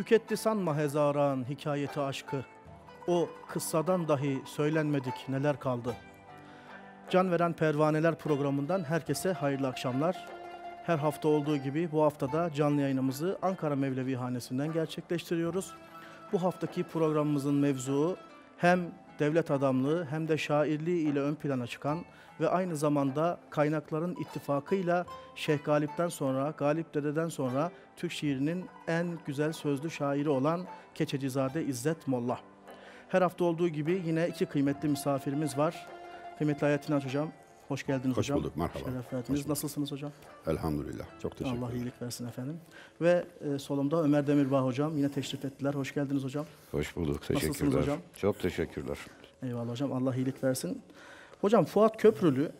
Tüketti sanma hezaran hikayeti aşkı. O kıssadan dahi söylenmedik neler kaldı. Can veren pervaneler programından herkese hayırlı akşamlar. Her hafta olduğu gibi bu haftada canlı yayınımızı Ankara Mevlevi Hanesi'nden gerçekleştiriyoruz. Bu haftaki programımızın mevzuu hem devlet adamlığı hem de şairliği ile ön plana çıkan ve aynı zamanda kaynakların ittifakıyla Şeyh Galip'ten sonra, Galip Dede'den sonra Türk şiirinin en güzel sözlü şairi olan Keçecizade İzzet Molla. Her hafta olduğu gibi yine iki kıymetli misafirimiz var. Kıymetli Hayattin Hocam, Hoş geldiniz Hoş hocam. Hoş bulduk, merhaba. Şeref verdiniz. Nasılsınız hocam? Elhamdülillah, çok teşekkür ederim. Allah iyilik versin efendim. Ve e, solumda Ömer Demirbağ hocam, yine teşrif ettiler. Hoş geldiniz hocam. Hoş bulduk, teşekkürler. Nasılsınız hocam? Çok teşekkürler. Eyvallah hocam, Allah iyilik versin. Hocam Fuat Köprülü,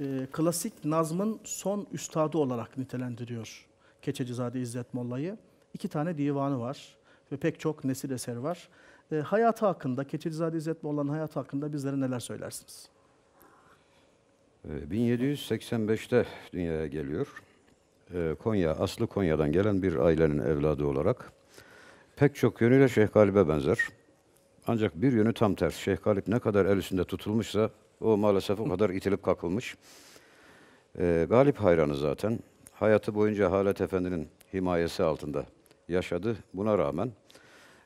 e, klasik nazmın son üstadı olarak nitelendiriyor Keçecizade İzzet Molla'yı. İki tane divanı var ve pek çok nesil eseri var. E, hayatı hakkında, Keçecizade İzzet Molla'nın hayatı hakkında bizlere neler söylersiniz? 1785'te ee, dünyaya geliyor. Ee, Konya, aslı Konya'dan gelen bir ailenin evladı olarak pek çok yönüyle Şeyh Galip'e benzer. Ancak bir yönü tam tersi. Şeyh Galip ne kadar el üstünde tutulmuşsa o maalesef o kadar itilip kakılmış. Ee, Galip hayranı zaten. Hayatı boyunca Halet Efendi'nin himayesi altında yaşadı. Buna rağmen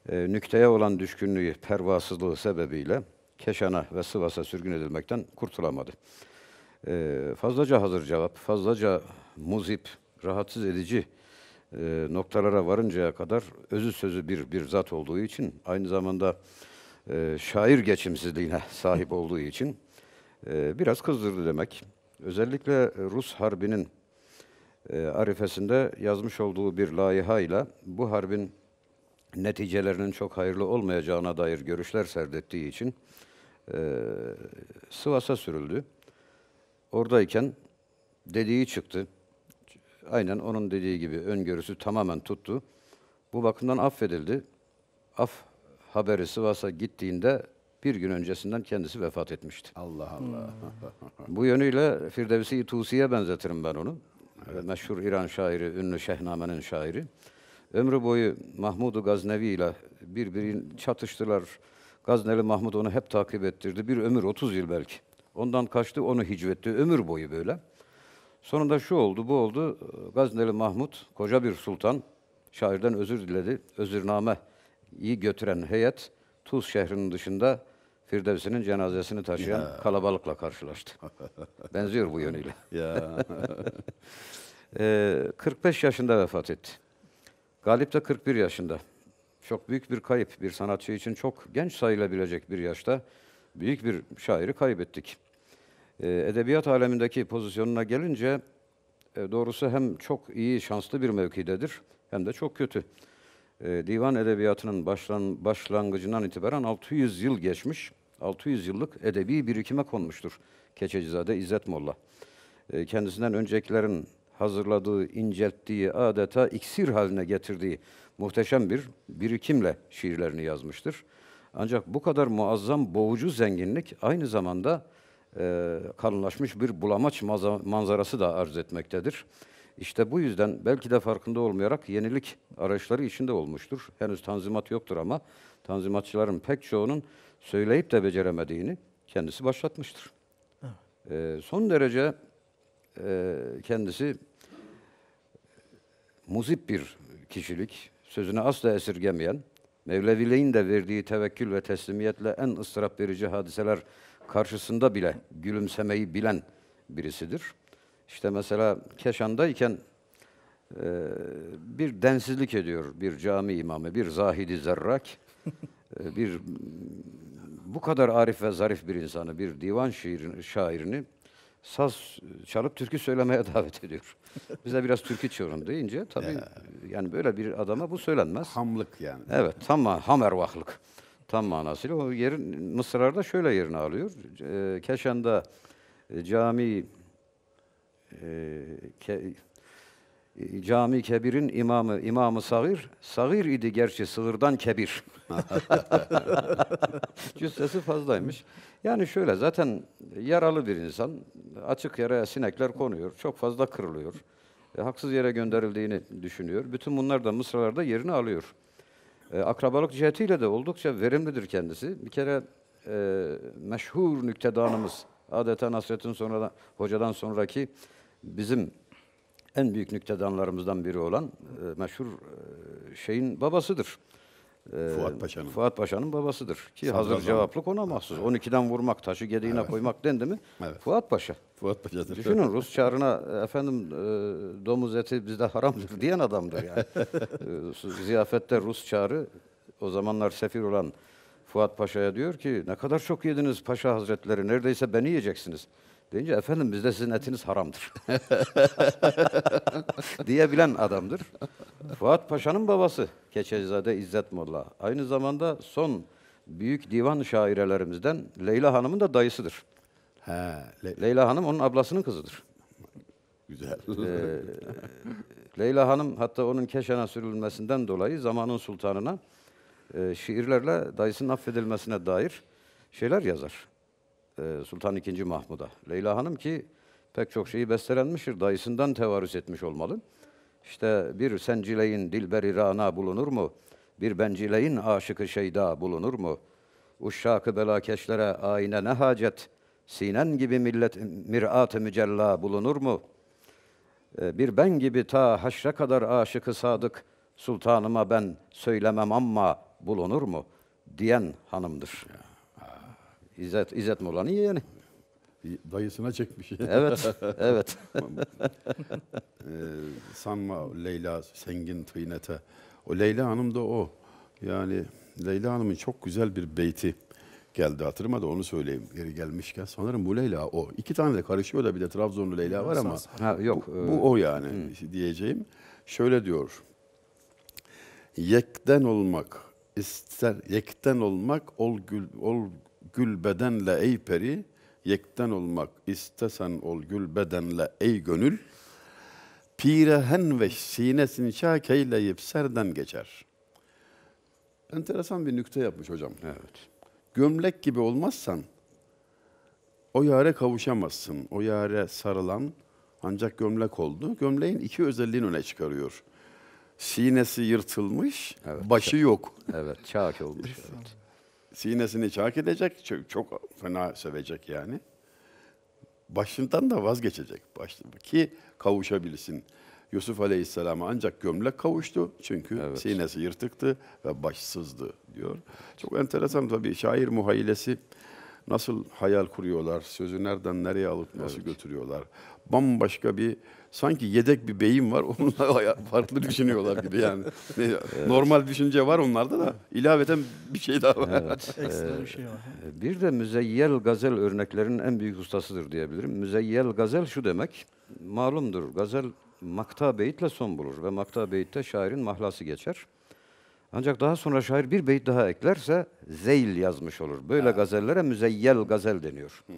e, nükteye olan düşkünlüğü, pervasızlığı sebebiyle Keşan'a ve Sivas'a sürgün edilmekten kurtulamadı e, fazlaca hazır cevap, fazlaca muzip, rahatsız edici e, noktalara varıncaya kadar özü sözü bir bir zat olduğu için aynı zamanda e, şair geçimsizliğine sahip olduğu için e, biraz kızdırdı demek. Özellikle Rus Harbi'nin e, arifesinde yazmış olduğu bir layiha ile bu harbin neticelerinin çok hayırlı olmayacağına dair görüşler serdettiği için e, Sivas'a sürüldü oradayken dediği çıktı. Aynen onun dediği gibi öngörüsü tamamen tuttu. Bu bakımdan affedildi. Af haberi Sivas'a gittiğinde bir gün öncesinden kendisi vefat etmişti. Allah Allah. Hmm. Bu yönüyle Firdevsi Tusi'ye benzetirim ben onu. Evet. Meşhur İran şairi, ünlü Şehname'nin şairi. Ömrü boyu Mahmud-u Gaznevi ile birbirini çatıştılar. Gazneli Mahmud onu hep takip ettirdi. Bir ömür, 30 yıl belki. Ondan kaçtı, onu hicvetti. Ömür boyu böyle. Sonunda şu oldu, bu oldu. Gazneli Mahmut, koca bir sultan, şairden özür diledi. iyi götüren heyet, Tuz şehrinin dışında Firdevsi'nin cenazesini taşıyan ya. kalabalıkla karşılaştı. Benziyor bu yönüyle. Ya. e, ee, 45 yaşında vefat etti. Galip de 41 yaşında. Çok büyük bir kayıp. Bir sanatçı için çok genç sayılabilecek bir yaşta büyük bir şairi kaybettik. Ee, edebiyat alemindeki pozisyonuna gelince e, doğrusu hem çok iyi, şanslı bir mevkidedir hem de çok kötü. Ee, divan edebiyatının başlan, başlangıcından itibaren 600 yıl geçmiş, 600 yıllık edebi birikime konmuştur Keçecizade İzzet Molla. Ee, kendisinden öncekilerin hazırladığı, incelttiği, adeta iksir haline getirdiği muhteşem bir birikimle şiirlerini yazmıştır. Ancak bu kadar muazzam boğucu zenginlik aynı zamanda e, kalınlaşmış bir bulamaç manzarası da arz etmektedir. İşte bu yüzden belki de farkında olmayarak yenilik arayışları içinde olmuştur. Henüz tanzimat yoktur ama tanzimatçıların pek çoğunun söyleyip de beceremediğini kendisi başlatmıştır. Evet. E, son derece e, kendisi e, muzip bir kişilik, sözünü asla esirgemeyen, Mevleviliğin de verdiği tevekkül ve teslimiyetle en ıstırap verici hadiseler karşısında bile gülümsemeyi bilen birisidir. İşte mesela Keşan'dayken e, bir densizlik ediyor bir cami imamı, bir zahidi zerrak, e, bir bu kadar arif ve zarif bir insanı, bir divan şiirini, şairini saz çalıp türkü söylemeye davet ediyor. Bize biraz türkü çorun deyince tabii ya. yani böyle bir adama bu söylenmez. Hamlık yani. Evet tam, hamer ervahlık. Tam manasıyla o yerin Mısırlarda şöyle yerini alıyor. Keşan'da cami e, ke, Cami Kebir'in imamı, imamı Sagir. Sagir idi gerçi sığırdan kebir. Cüssesi fazlaymış. Yani şöyle zaten yaralı bir insan. Açık yere sinekler konuyor. Çok fazla kırılıyor. E, haksız yere gönderildiğini düşünüyor. Bütün bunlar da mısralarda yerini alıyor. E, akrabalık cihetiyle de oldukça verimlidir kendisi. Bir kere e, meşhur nüktedanımız adeta Nasrettin sonra, hocadan sonraki bizim en büyük nüktedanlarımızdan biri olan e, meşhur e, şeyin babasıdır. E, Fuat Paşa'nın. Fuat Paşa'nın babasıdır. Ki Sadrazam. hazır cevaplık ona mahsus. 12'den vurmak, taşı gediğine evet. koymak dendi mi? Evet. Fuat Paşa. Fuat Paşa'dır. Düşünün Rus çağrına e, efendim e, domuz eti bizde haramdır diyen adamdır yani. ziyafette Rus çağrı o zamanlar sefir olan Fuat Paşa'ya diyor ki ne kadar çok yediniz Paşa Hazretleri neredeyse beni yiyeceksiniz. Deyince efendim bizde sizin etiniz haramdır. diyebilen adamdır. Fuat Paşa'nın babası Keçezade İzzet Molla. Aynı zamanda son büyük divan şairelerimizden Leyla Hanım'ın da dayısıdır. He, Le- Leyla Hanım onun ablasının kızıdır. Güzel. Ee, Leyla Hanım hatta onun Keşan'a sürülmesinden dolayı zamanın sultanına e, şiirlerle dayısının affedilmesine dair şeyler yazar. E, Sultan II. Mahmud'a. Leyla Hanım ki pek çok şeyi bestelenmiştir. Dayısından tevarüs etmiş olmalı. İşte bir sencileyin dilberi rana bulunur mu? Bir bencileyin aşıkı şeyda bulunur mu? Uşşakı belakeşlere ayine ne hacet? Sinen gibi millet mirat-ı mücella bulunur mu? E, bir ben gibi ta haşre kadar aşıkı sadık, sultanıma ben söylemem ama bulunur mu? Diyen hanımdır. Ya. İzzet, İzzet Molan'ın yeğeni. Dayısına çekmiş. Evet, evet. ee, sanma Leyla Sengin Tıynete. O Leyla Hanım da o. Yani Leyla Hanım'ın çok güzel bir beyti geldi hatırıma da onu söyleyeyim geri gelmişken. Sanırım bu Leyla o. İki tane de karışıyor da bir de Trabzonlu Leyla var ama ha, yok. Bu, e, bu o yani Hı. diyeceğim. Şöyle diyor. Yekten olmak ister yekten olmak ol, gül, ol gül bedenle ey peri, yekten olmak istesen ol gül bedenle ey gönül. Pirehen ve sinesin şak serden geçer. Enteresan bir nükte yapmış hocam. Evet. Gömlek gibi olmazsan o yare kavuşamazsın. O yare sarılan ancak gömlek oldu. Gömleğin iki özelliğini öne çıkarıyor. Sinesi yırtılmış, evet, başı yok. Evet, çak olmuş. evet sinesini çark edecek, çok, çok fena sevecek yani. Başından da vazgeçecek baş, ki kavuşabilsin. Yusuf Aleyhisselam'a ancak gömlek kavuştu çünkü evet. sinesi yırtıktı ve başsızdı diyor. Çok enteresan tabii şair muhayilesi nasıl hayal kuruyorlar, sözü nereden nereye alıp nasıl evet. götürüyorlar bambaşka bir sanki yedek bir beyim var. Onunla farklı düşünüyorlar gibi yani. evet. Normal düşünce var onlarda da ilaveten bir şey daha var. Evet. bir şey var. Ee, e, bir de müzeyyel gazel örneklerin en büyük ustasıdır diyebilirim. Müzeyyel gazel şu demek. Malumdur gazel makta beyitle son bulur ve makta beyitte şairin mahlası geçer. Ancak daha sonra şair bir beyit daha eklerse zeyl yazmış olur. Böyle ha. gazellere müzeyyel gazel deniyor. Hmm.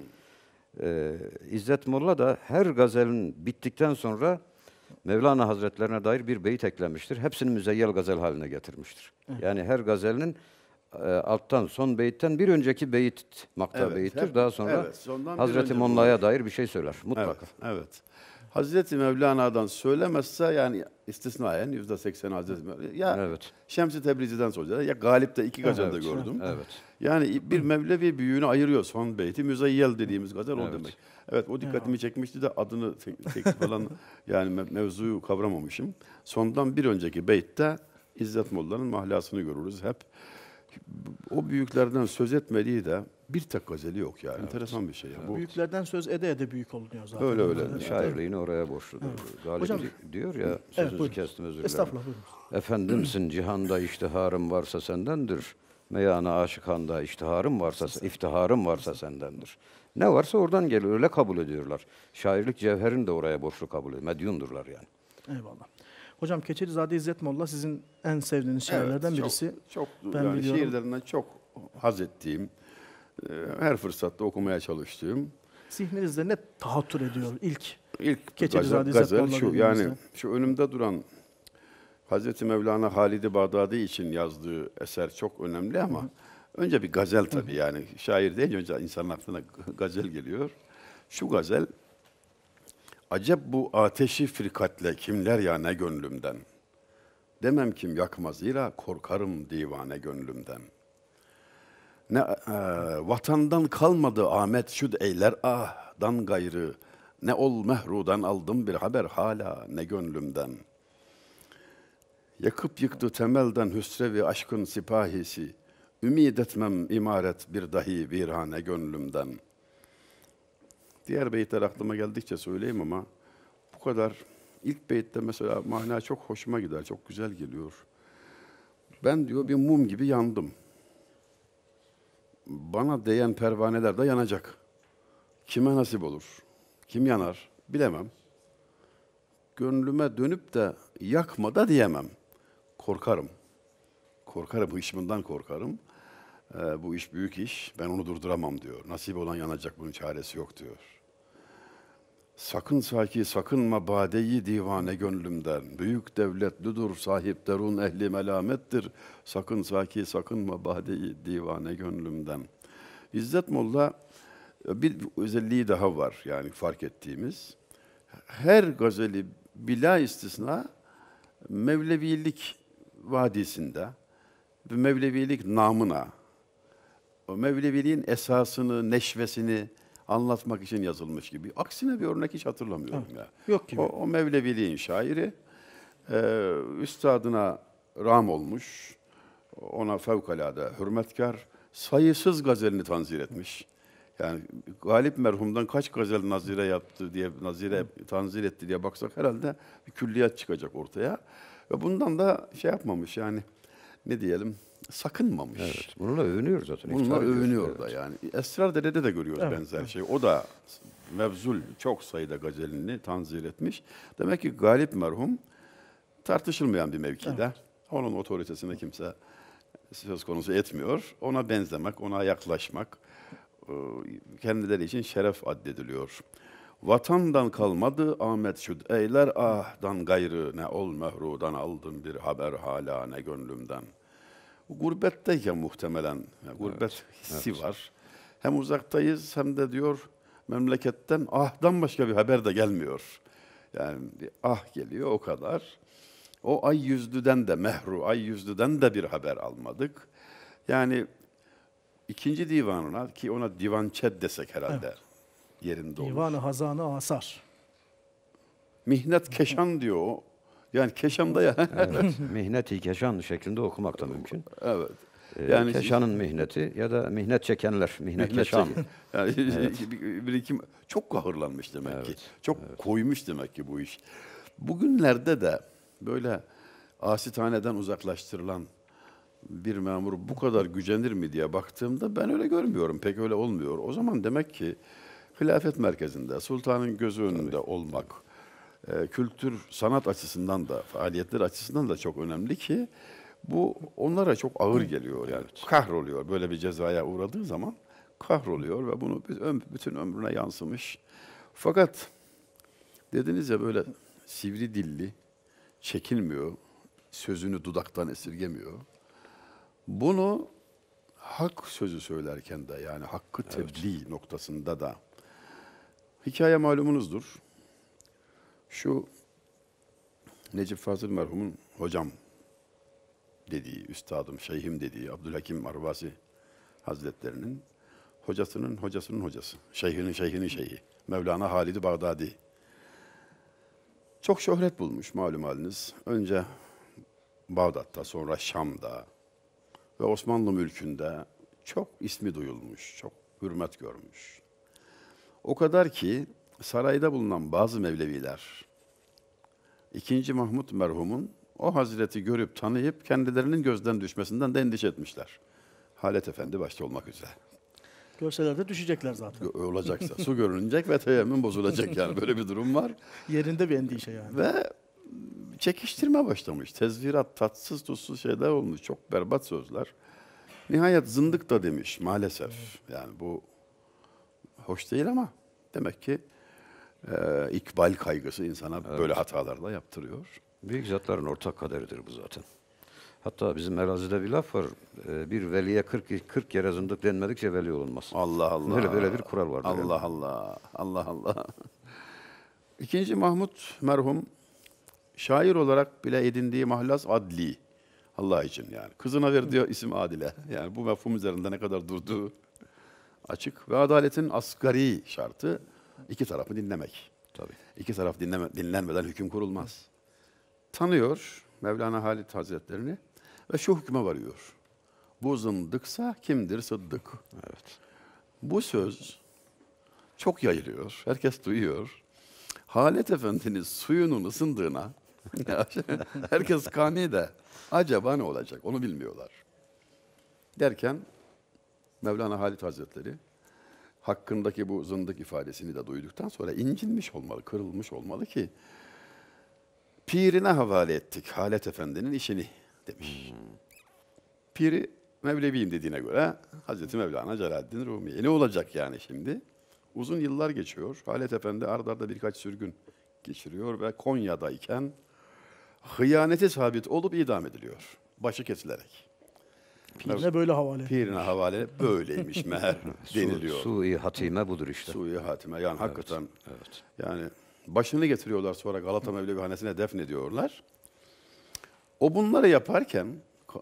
Ee, İzzet Molla da her gazelin bittikten sonra Mevlana Hazretlerine dair bir beyit eklemiştir. Hepsini müzeyyel gazel haline getirmiştir. Evet. Yani her gazelinin e, alttan son beyitten bir önceki beyit makta evet, beyittir. Hep, Daha sonra evet, Hazreti Molla'ya dair bir şey söyler mutlaka. Evet. evet. Hazreti Mevlana'dan söylemezse yani istisnayen yüzde seksen Hazreti Mevlana. Ya evet. Şemsi Tebrizi'den soracağız. Ya Galip'te iki gazel evet. gördüm. Evet. Yani bir Mevlevi büyüğünü ayırıyor son beyti. Müzeyyel dediğimiz gazel evet. o demek. Evet o dikkatimi çekmişti de adını tek falan yani mevzuyu kavramamışım. Sondan bir önceki beytte İzzet Molla'nın mahlasını görürüz hep o büyüklerden söz etmediği de bir tek gazeli yok yani. Evet. Enteresan bir şey. Yani. Bu... Büyüklerden söz ede ede büyük olunuyor zaten. Öyle öyle. öyle. Şairliğini oraya borçludur. Evet. Galip Hocam, diyor ya, sözünüzü evet, kestim özür dilerim. Estağfurullah buyurun. Efendimsin cihanda iştiharım varsa sendendir. Meyana aşıkanda iştiharım varsa, iftiharım varsa sendendir. Ne varsa oradan geliyor. Öyle kabul ediyorlar. Şairlik cevherini de oraya borçlu kabul ediyor. Medyundurlar yani. Eyvallah. Hocam Keçelizade İzzet Molla sizin en sevdiğiniz şairlerden evet, çok, birisi. Çok, ben yani biliyorum. şiirlerinden çok haz ettiğim, e, her fırsatta okumaya çalıştığım. Zihninizde ne tahattür ediyor ilk? İlk Keçelizade gazel, İzzet Molla şu yani şu önümde duran Hazreti Mevlana Halid-i Bağdadi için yazdığı eser çok önemli ama Hı. önce bir gazel tabii Hı. yani şair değil önce insanın aklına gazel geliyor. Şu gazel Acep bu ateşi firkatle kimler ya ne gönlümden? Demem kim yakmaz ira korkarım divane gönlümden. Ne e, vatandan kalmadı Ahmet şud eyler ahdan gayrı. Ne ol mehrudan aldım bir haber hala ne gönlümden. Yakıp yıktı temelden hüsrevi aşkın sipahisi. Ümid etmem imaret bir dahi virhane gönlümden.'' Diğer beyitler aklıma geldikçe söyleyeyim ama bu kadar ilk beyitte mesela mana çok hoşuma gider, çok güzel geliyor. Ben diyor bir mum gibi yandım. Bana değen pervaneler de yanacak. Kime nasip olur? Kim yanar? Bilemem. Gönlüme dönüp de yakma da diyemem. Korkarım. Korkarım, hışmından korkarım e, bu iş büyük iş, ben onu durduramam diyor. Nasip olan yanacak, bunun çaresi yok diyor. Sakın saki sakınma badeyi divane gönlümden. Büyük devletlidir sahip derun ehli melamettir. Sakın saki sakınma badeyi divane gönlümden. İzzet Molla bir özelliği daha var yani fark ettiğimiz. Her gazeli bila istisna Mevlevilik vadisinde ve Mevlevilik namına o Mevleviliğin esasını, neşvesini anlatmak için yazılmış gibi. Aksine bir örnek hiç hatırlamıyorum ha, ya. Yok gibi. O, o Mevleviliğin şairi e, üstadına ram olmuş, ona fevkalade hürmetkar, sayısız gazelini tanzir etmiş. Yani Galip merhumdan kaç gazel nazire yaptı diye, nazire tanzir etti diye baksak herhalde bir külliyat çıkacak ortaya. Ve bundan da şey yapmamış yani ne diyelim sakınmamış. Evet, bununla övünüyor zaten. Bununla övünüyor evet. da yani. Esrar Dede'de de görüyoruz evet, benzer evet. şey. O da mevzul çok sayıda gazelini tanzir etmiş. Demek ki Galip merhum tartışılmayan bir mevkide. Evet. Onun otoritesine kimse söz konusu etmiyor. Ona benzemek, ona yaklaşmak e, kendileri için şeref addediliyor. Vatandan kalmadı Ahmet şud eyler ahdan gayrı ne ol mehrudan aldın bir haber hala ne gönlümden.'' gurbetteyken muhtemelen yani gurbet evet, hissi evet. var. Hem uzaktayız hem de diyor memleketten ah'dan başka bir haber de gelmiyor. Yani bir ah geliyor o kadar. O ay yüzlüden de mehru, ay yüzlüden de bir haber almadık. Yani ikinci divanına ki ona divan divançet desek herhalde evet. yerinde olur. Divanı Hazanı Asar. Mihnet Keşan diyor yani keşamda ya. evet. Mihneti keşan şeklinde okumak da mümkün. Evet. Ee, yani keşanın mihneti ya da mihnet çekenler, mihnet, mihnet keşan. yani evet. bir iki çok kahırlanmış demek evet. ki. Çok evet. koymuş demek ki bu iş. Bugünlerde de böyle asitaneden uzaklaştırılan bir memur bu kadar gücenir mi diye baktığımda ben öyle görmüyorum. Pek öyle olmuyor. O zaman demek ki hilafet merkezinde, sultanın gözü önünde Tabii. olmak, e, kültür, sanat açısından da, faaliyetler açısından da çok önemli ki bu onlara çok ağır geliyor yani. Kahroluyor böyle bir cezaya uğradığı zaman kahroluyor ve bunu bütün ömrüne yansımış. Fakat dediniz ya böyle sivri dilli, çekilmiyor, sözünü dudaktan esirgemiyor. Bunu hak sözü söylerken de yani hakkı tebliğ evet. noktasında da hikaye malumunuzdur. Şu Necip Fazıl merhumun hocam dediği, üstadım, şeyhim dediği Abdülhakim Arvasi Hazretlerinin hocasının hocasının hocası, şeyhinin şeyhinin şeyhi, Mevlana Halid-i Bağdadi. Çok şöhret bulmuş malum haliniz. Önce Bağdat'ta, sonra Şam'da ve Osmanlı mülkünde çok ismi duyulmuş, çok hürmet görmüş. O kadar ki sarayda bulunan bazı Mevleviler, 2. Mahmut merhumun o hazreti görüp tanıyıp kendilerinin gözden düşmesinden de endişe etmişler. Halet Efendi başta olmak üzere. Görseler de düşecekler zaten. Olacaksa. su görünecek ve teyemmüm bozulacak yani. Böyle bir durum var. Yerinde bir endişe yani. Ve çekiştirme başlamış. Tezvirat, tatsız tutsuz şeyler olmuş. Çok berbat sözler. Nihayet zındık da demiş maalesef. Yani bu hoş değil ama demek ki e, ikbal kaygısı insana evet. böyle hatalarla yaptırıyor. Büyük zatların ortak kaderidir bu zaten. Hatta bizim Elazığ'da bir laf var. E, bir veliye 40, 40 kere zındık denmedikçe veli olunmaz. Allah Allah. Böyle, böyle bir kural var. Allah Allah. Allah Allah. İkinci Mahmut merhum şair olarak bile edindiği mahlas adli. Allah için yani. Kızına verdiği isim Adile. Yani bu mefhum üzerinde ne kadar durduğu açık. Ve adaletin asgari şartı İki tarafı dinlemek. Tabii. İki taraf dinleme, dinlenmeden hüküm kurulmaz. Tanıyor Mevlana Halit Hazretlerini ve şu hükme varıyor. Bu zındıksa kimdir sıddık? Evet. Bu söz çok yayılıyor. Herkes duyuyor. Halit Efendi'nin suyunun ısındığına herkes kani de acaba ne olacak onu bilmiyorlar. Derken Mevlana Halit Hazretleri hakkındaki bu zındık ifadesini de duyduktan sonra incinmiş olmalı, kırılmış olmalı ki pirine havale ettik Halet Efendi'nin işini demiş. Hmm. Piri Mevleviyim dediğine göre Hazreti Mevlana Celaleddin Rumi. E ne olacak yani şimdi? Uzun yıllar geçiyor. Halet Efendi ard arda birkaç sürgün geçiriyor ve Konya'dayken hıyaneti sabit olup idam ediliyor. Başı kesilerek. Pirine böyle havale. Pirine havale böyleymiş meğer deniliyor. Su, sui hatime budur işte. Suyu hatime yani evet, hakikaten. Evet. Yani başını getiriyorlar sonra Galata Mevlevihanesine defnediyorlar. O bunları yaparken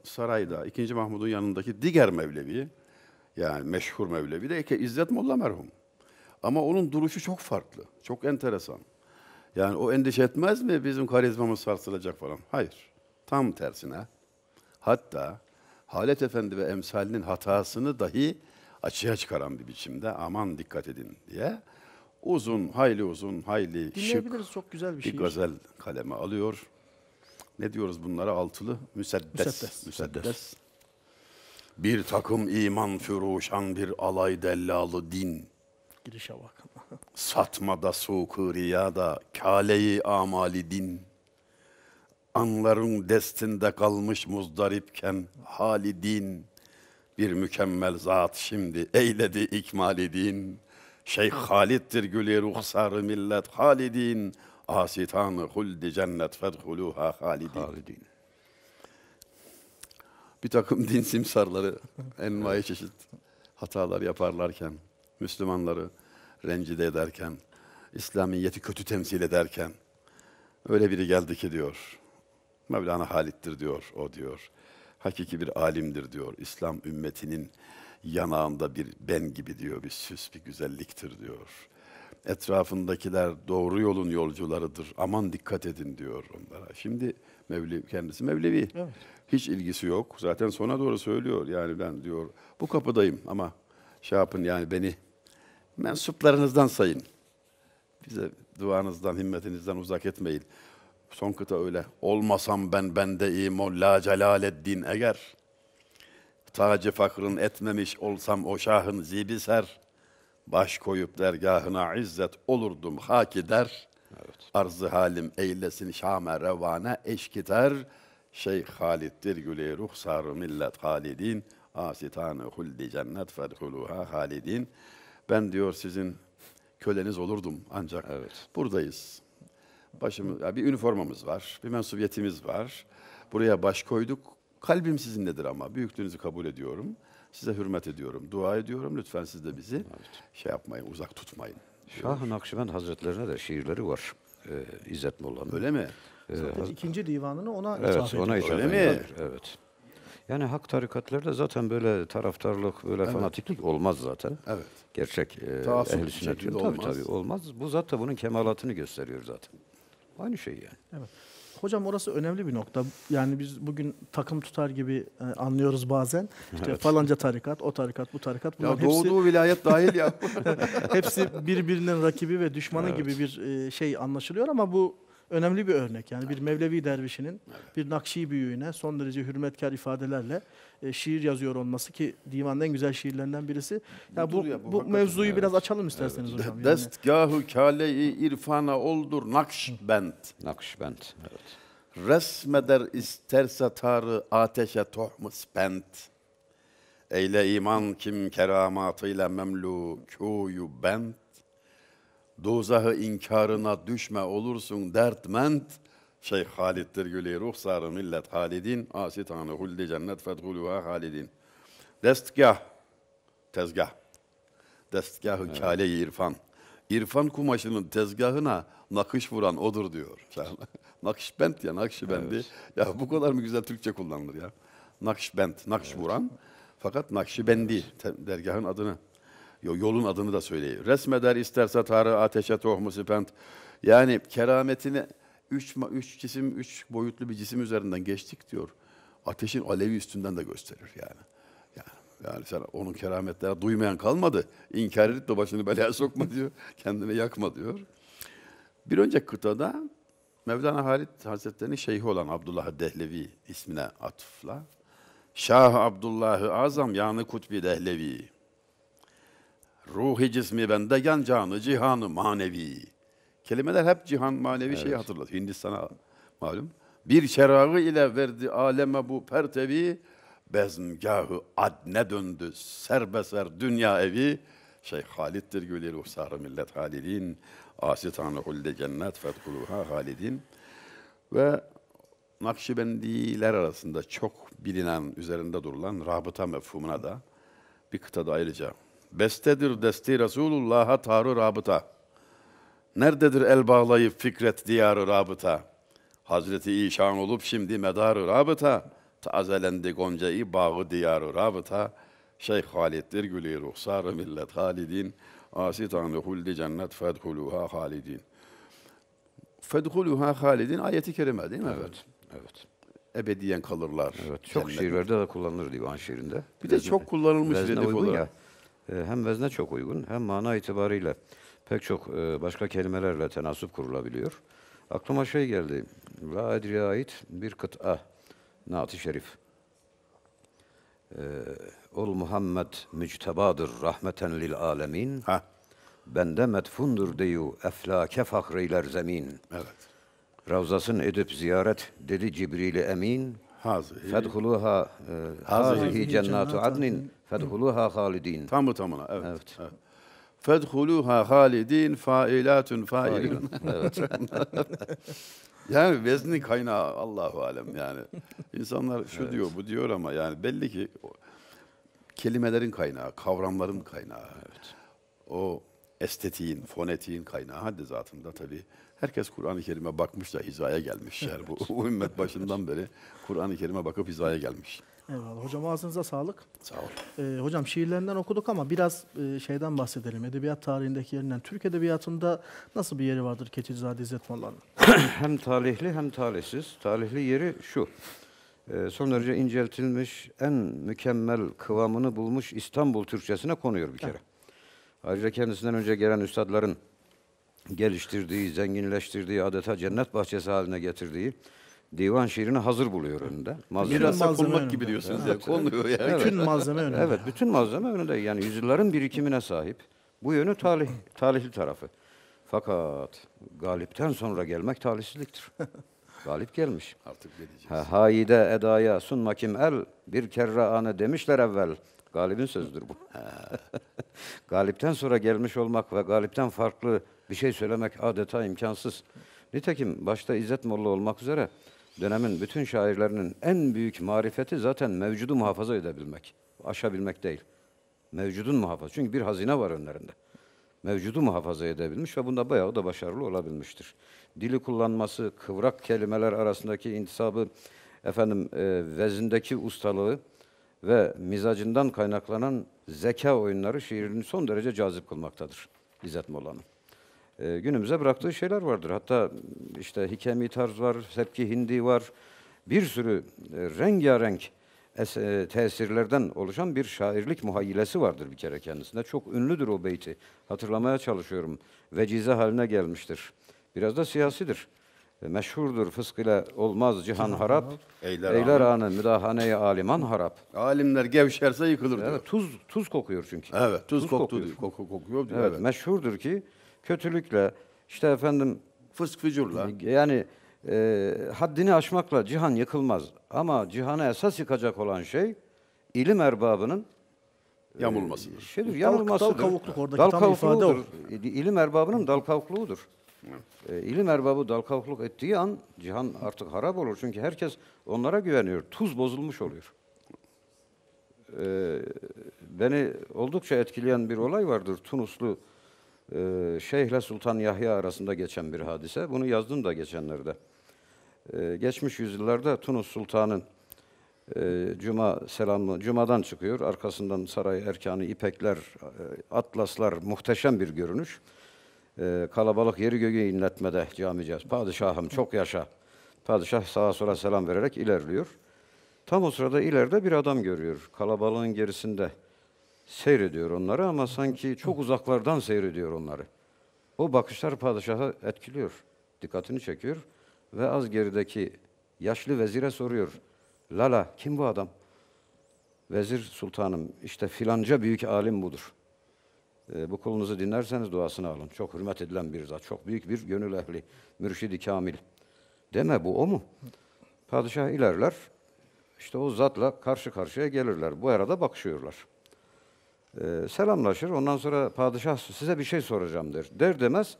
sarayda 2. Mahmud'un yanındaki diğer Mevlevi yani meşhur Mevlevi de İzzet Molla merhum. Ama onun duruşu çok farklı, çok enteresan. Yani o endişe etmez mi bizim karizmamız sarsılacak falan? Hayır. Tam tersine. Hatta Halet Efendi ve emsalinin hatasını dahi açığa çıkaran bir biçimde aman dikkat edin diye uzun, hayli uzun, hayli şık çok güzel bir, bir şey. gazel kaleme alıyor. Ne diyoruz bunlara? Altılı müseddes. Müseddes. müseddes. Bir takım iman füruşan bir alay dellalı din. Girişe bak. Satmada soğuku riyada, kaleyi amali din anların destinde kalmış muzdaripken halidin bir mükemmel zat şimdi eyledi ikmali din. Şeyh Halid'dir güli ruhsarı millet halidin. Asitanı huldi cennet fedhuluha halidin. halidin. Bir takım din simsarları envai çeşit hatalar yaparlarken, Müslümanları rencide ederken, İslamiyeti kötü temsil ederken, öyle biri geldi ki diyor, Mevlana Halit'tir diyor, o diyor. Hakiki bir alimdir diyor. İslam ümmetinin yanağında bir ben gibi diyor, bir süs, bir güzelliktir diyor. Etrafındakiler doğru yolun yolcularıdır. Aman dikkat edin diyor onlara. Şimdi Mevlevi, kendisi Mevlevi. Evet. Hiç ilgisi yok. Zaten sona doğru söylüyor. Yani ben diyor bu kapıdayım ama şey yapın yani beni mensuplarınızdan sayın. Bize duanızdan, himmetinizden uzak etmeyin. Son kıta öyle. Olmasam ben bende imo la celaleddin eğer. Tacı fakrın etmemiş olsam o şahın zibiser Baş koyup dergahına izzet olurdum haki Evet. Arzı halim eylesin Şam'e revana eşkiter. Şeyh Halid'dir güle ruhsarı millet halidin. Asitanı huldi cennet fedhuluha halidin. Ben diyor sizin köleniz olurdum ancak evet. buradayız. Başımız, yani bir üniformamız var, bir mensubiyetimiz var. Buraya baş koyduk. Kalbim sizinledir ama büyüklüğünüzü kabul ediyorum. Size hürmet ediyorum, dua ediyorum. Lütfen siz de bizi evet. şey yapmayın, uzak tutmayın. Şah-ı Nakşibend Hazretlerine de şiirleri var e, İzzet Molla'nın. Öyle mi? E, zaten ikinci divanını ona evet, ithaf ediyor. Ona ithaf Öyle mi? Evet. Yani hak tarikatlarda zaten böyle taraftarlık, böyle evet. fanatiklik olmaz zaten. Evet. Gerçek e, ehl-i sünnet. Tabii tabii olmaz. Bu zaten bunun kemalatını gösteriyor zaten. Aynı şey yani. Evet. Hocam orası önemli bir nokta. Yani biz bugün takım tutar gibi e, anlıyoruz bazen. İşte evet. falanca tarikat, o tarikat, bu tarikat. ya doğduğu hepsi, vilayet dahil ya. hepsi birbirinin rakibi ve düşmanı evet. gibi bir e, şey anlaşılıyor ama bu önemli bir örnek. Yani bir Mevlevi dervişinin bir Nakşi büyüğüne son derece hürmetkar ifadelerle e, şiir yazıyor olması ki divanın en güzel şiirlerinden birisi. Ya bu, ya, bu, bu mevzuyu evet. biraz açalım isterseniz evet. hocam. Yani. Destgahı kale-i irfana oldur nakşbend. Nakşbend, evet. Resmeder isterse tarı ateşe tohmu spend. Eyle iman kim keramatıyla memlu kuyu bent dozahı inkarına düşme olursun dertment. Şeyh Halid'dir güle ruhsarı millet Halidin. asit tanrı hulde cennet fethuluha Halidin. Destgah, tezgah. Destgah-ı evet. kale irfan. İrfan kumaşının tezgahına nakış vuran odur diyor. Nakışbent ya nakşibendi. Evet. Ya bu kadar mı güzel Türkçe kullanılır ya. Nakşbent, nakş evet. vuran. Fakat nakşibendi dergahın adını yolun adını da söyleyeyim. Resmeder isterse tarı ateşe tohmu sipent. Yani kerametini üç, üç cisim, üç boyutlu bir cisim üzerinden geçtik diyor. Ateşin alevi üstünden de gösterir yani. Yani, yani sen onun kerametleri duymayan kalmadı. İnkar edip de başını belaya sokma diyor. kendini yakma diyor. Bir önceki kıtada Mevlana Halit Hazretleri'nin şeyhi olan Abdullah Dehlevi ismine atıfla Şah Abdullah-ı Azam yani Kutbi Dehlevi Ruhi cismi bende gen canı cihanı manevi. Kelimeler hep cihan manevi evet. şeyi hatırlat. Hindistan'a malum. Bir şerağı ile verdi aleme bu pertevi. Bezmgahı adne döndü serbeser dünya evi. şey Halid'dir gülü ruhsarı millet halidin. Asi tanrı hulde cennet fethuluha halidin. Ve Nakşibendiler arasında çok bilinen, üzerinde durulan rabıta mefhumuna da bir kıtada ayrıca Bestedir desti Resulullah'a tarı rabıta. Nerededir el bağlayıp fikret diyarı rabıta. Hazreti İşan olup şimdi medarı rabıta. Tazelendi Gonca'yı bağı diyarı rabıta. Şeyh Halid'dir gülü ruhsarı millet halidin. Asi tanrı huldi cennet fedhuluha halidin. Fedhuluha halidin ayeti kerime değil mi? Evet. Evet ebediyen kalırlar. Evet, çok şiirlerde de kullanılır divan şiirinde. Bir de çok kullanılmış redif olarak. Ya. Ee, hem vezne çok uygun hem mana itibariyle pek çok e, başka kelimelerle tenasup kurulabiliyor. Aklıma şey geldi. La Edri'ye ait bir kıta. Naat-ı Şerif. Ee, Ol Muhammed müctebadır rahmeten lil alemin. Ha. Bende metfundur diyu eflake fahreyler zemin. Evet. Ravzasın edip ziyaret dedi Cibril-i Emin. Hazır. Fedhuluha e, hazihi cennatu adnin Fedhuluha halidin. Tamı tamına evet. evet. evet. Fedhuluha halidin failatun failun. evet. yani vezni kaynağı Allahu alem yani. insanlar şu evet. diyor bu diyor ama yani belli ki kelimelerin kaynağı, kavramların kaynağı. Evet. O estetiğin, fonetiğin kaynağı haddi zatında tabii. Herkes Kur'an-ı Kerim'e bakmış da hizaya gelmiş. Yani bu, ümmet başından beri Kur'an-ı Kerim'e bakıp hizaya gelmiş. Eyvallah. Hocam ağzınıza sağlık. Sağ olun. Ee, hocam şiirlerinden okuduk ama biraz e, şeyden bahsedelim. Edebiyat tarihindeki yerinden. Türk Edebiyatı'nda nasıl bir yeri vardır Keçicizade İzzet Molla'nın? hem talihli hem talihsiz. Talihli yeri şu. E, son derece inceltilmiş, en mükemmel kıvamını bulmuş İstanbul Türkçesine konuyor bir kere. Ayrıca kendisinden önce gelen üstadların geliştirdiği, zenginleştirdiği, adeta cennet bahçesi haline getirdiği divan şiirini hazır buluyor önünde. Malzeme. Mirasa konmak gibi diyorsunuz evet. ya. Konuluyor yani. Evet. Bütün malzeme önünde. Evet, bütün malzeme önünde. Yani yüzyılların birikimine sahip. Bu yönü talih, talihli tarafı. Fakat galipten sonra gelmek talihsizliktir. Galip gelmiş. Artık geleceğiz. diyeceğiz? Ha, haide edaya sunma kim el, bir kerre ane demişler evvel. Galibin sözüdür bu. galipten sonra gelmiş olmak ve galipten farklı bir şey söylemek adeta imkansız. Nitekim başta İzzet Molla olmak üzere dönemin bütün şairlerinin en büyük marifeti zaten mevcudu muhafaza edebilmek, aşabilmek değil. Mevcudun muhafaza. Çünkü bir hazine var önlerinde. Mevcudu muhafaza edebilmiş ve bunda bayağı da başarılı olabilmiştir. Dili kullanması, kıvrak kelimeler arasındaki intisabı, efendim e, vezindeki ustalığı ve mizacından kaynaklanan zeka oyunları şiirini son derece cazip kılmaktadır İzzet Molla'nın. E, günümüze bıraktığı şeyler vardır. Hatta işte hikemi tarz var, sepki hindi var. Bir sürü e, rengarenk es, e, tesirlerden oluşan bir şairlik muhayyilesi vardır bir kere kendisinde. Çok ünlüdür o beyti. Hatırlamaya çalışıyorum. Vecize haline gelmiştir. Biraz da siyasidir. E, meşhurdur fıskıyla olmaz cihan harap. Eyler, Eyler anı müdahaneye aliman harap. Alimler gevşerse yıkılır Evet, tuz tuz kokuyor çünkü. Evet, tuz, koktu kokuyor. Koku, kokuyor diyor. Evet, evet, meşhurdur ki kötülükle, işte efendim fısk fücurla. Yani e, haddini aşmakla cihan yıkılmaz. Ama cihanı esas yıkacak olan şey ilim erbabının e, yamulmasıdır. Şeydir, yamulmasıdır. Dal, dal kavukluk oradaki dal tam ifade o. İlim erbabının dal kavukluğudur. E, ilim erbabı dal kavukluk ettiği an cihan artık harap olur. Çünkü herkes onlara güveniyor. Tuz bozulmuş oluyor. E, beni oldukça etkileyen bir olay vardır. Tunuslu e, Şeyhle Sultan Yahya arasında geçen bir hadise. Bunu yazdım da geçenlerde. Ee, geçmiş yüzyıllarda Tunus Sultan'ın e, Cuma selamı, Cuma'dan çıkıyor. Arkasından saray erkanı, ipekler, e, atlaslar, muhteşem bir görünüş. Ee, kalabalık yeri göğü inletmede camicaz. Padişahım çok yaşa. Padişah sağa sola selam vererek ilerliyor. Tam o sırada ileride bir adam görüyor. Kalabalığın gerisinde seyrediyor onları ama sanki çok uzaklardan seyrediyor onları. O bakışlar padişaha etkiliyor, dikkatini çekiyor ve az gerideki yaşlı vezire soruyor. Lala kim bu adam? Vezir sultanım işte filanca büyük alim budur. E, bu kulunuzu dinlerseniz duasını alın. Çok hürmet edilen bir zat, çok büyük bir gönül ehli, mürşidi kamil. Deme bu o mu? Padişah ilerler, işte o zatla karşı karşıya gelirler. Bu arada bakışıyorlar e, selamlaşır. Ondan sonra padişah size bir şey soracağım der. Der demez.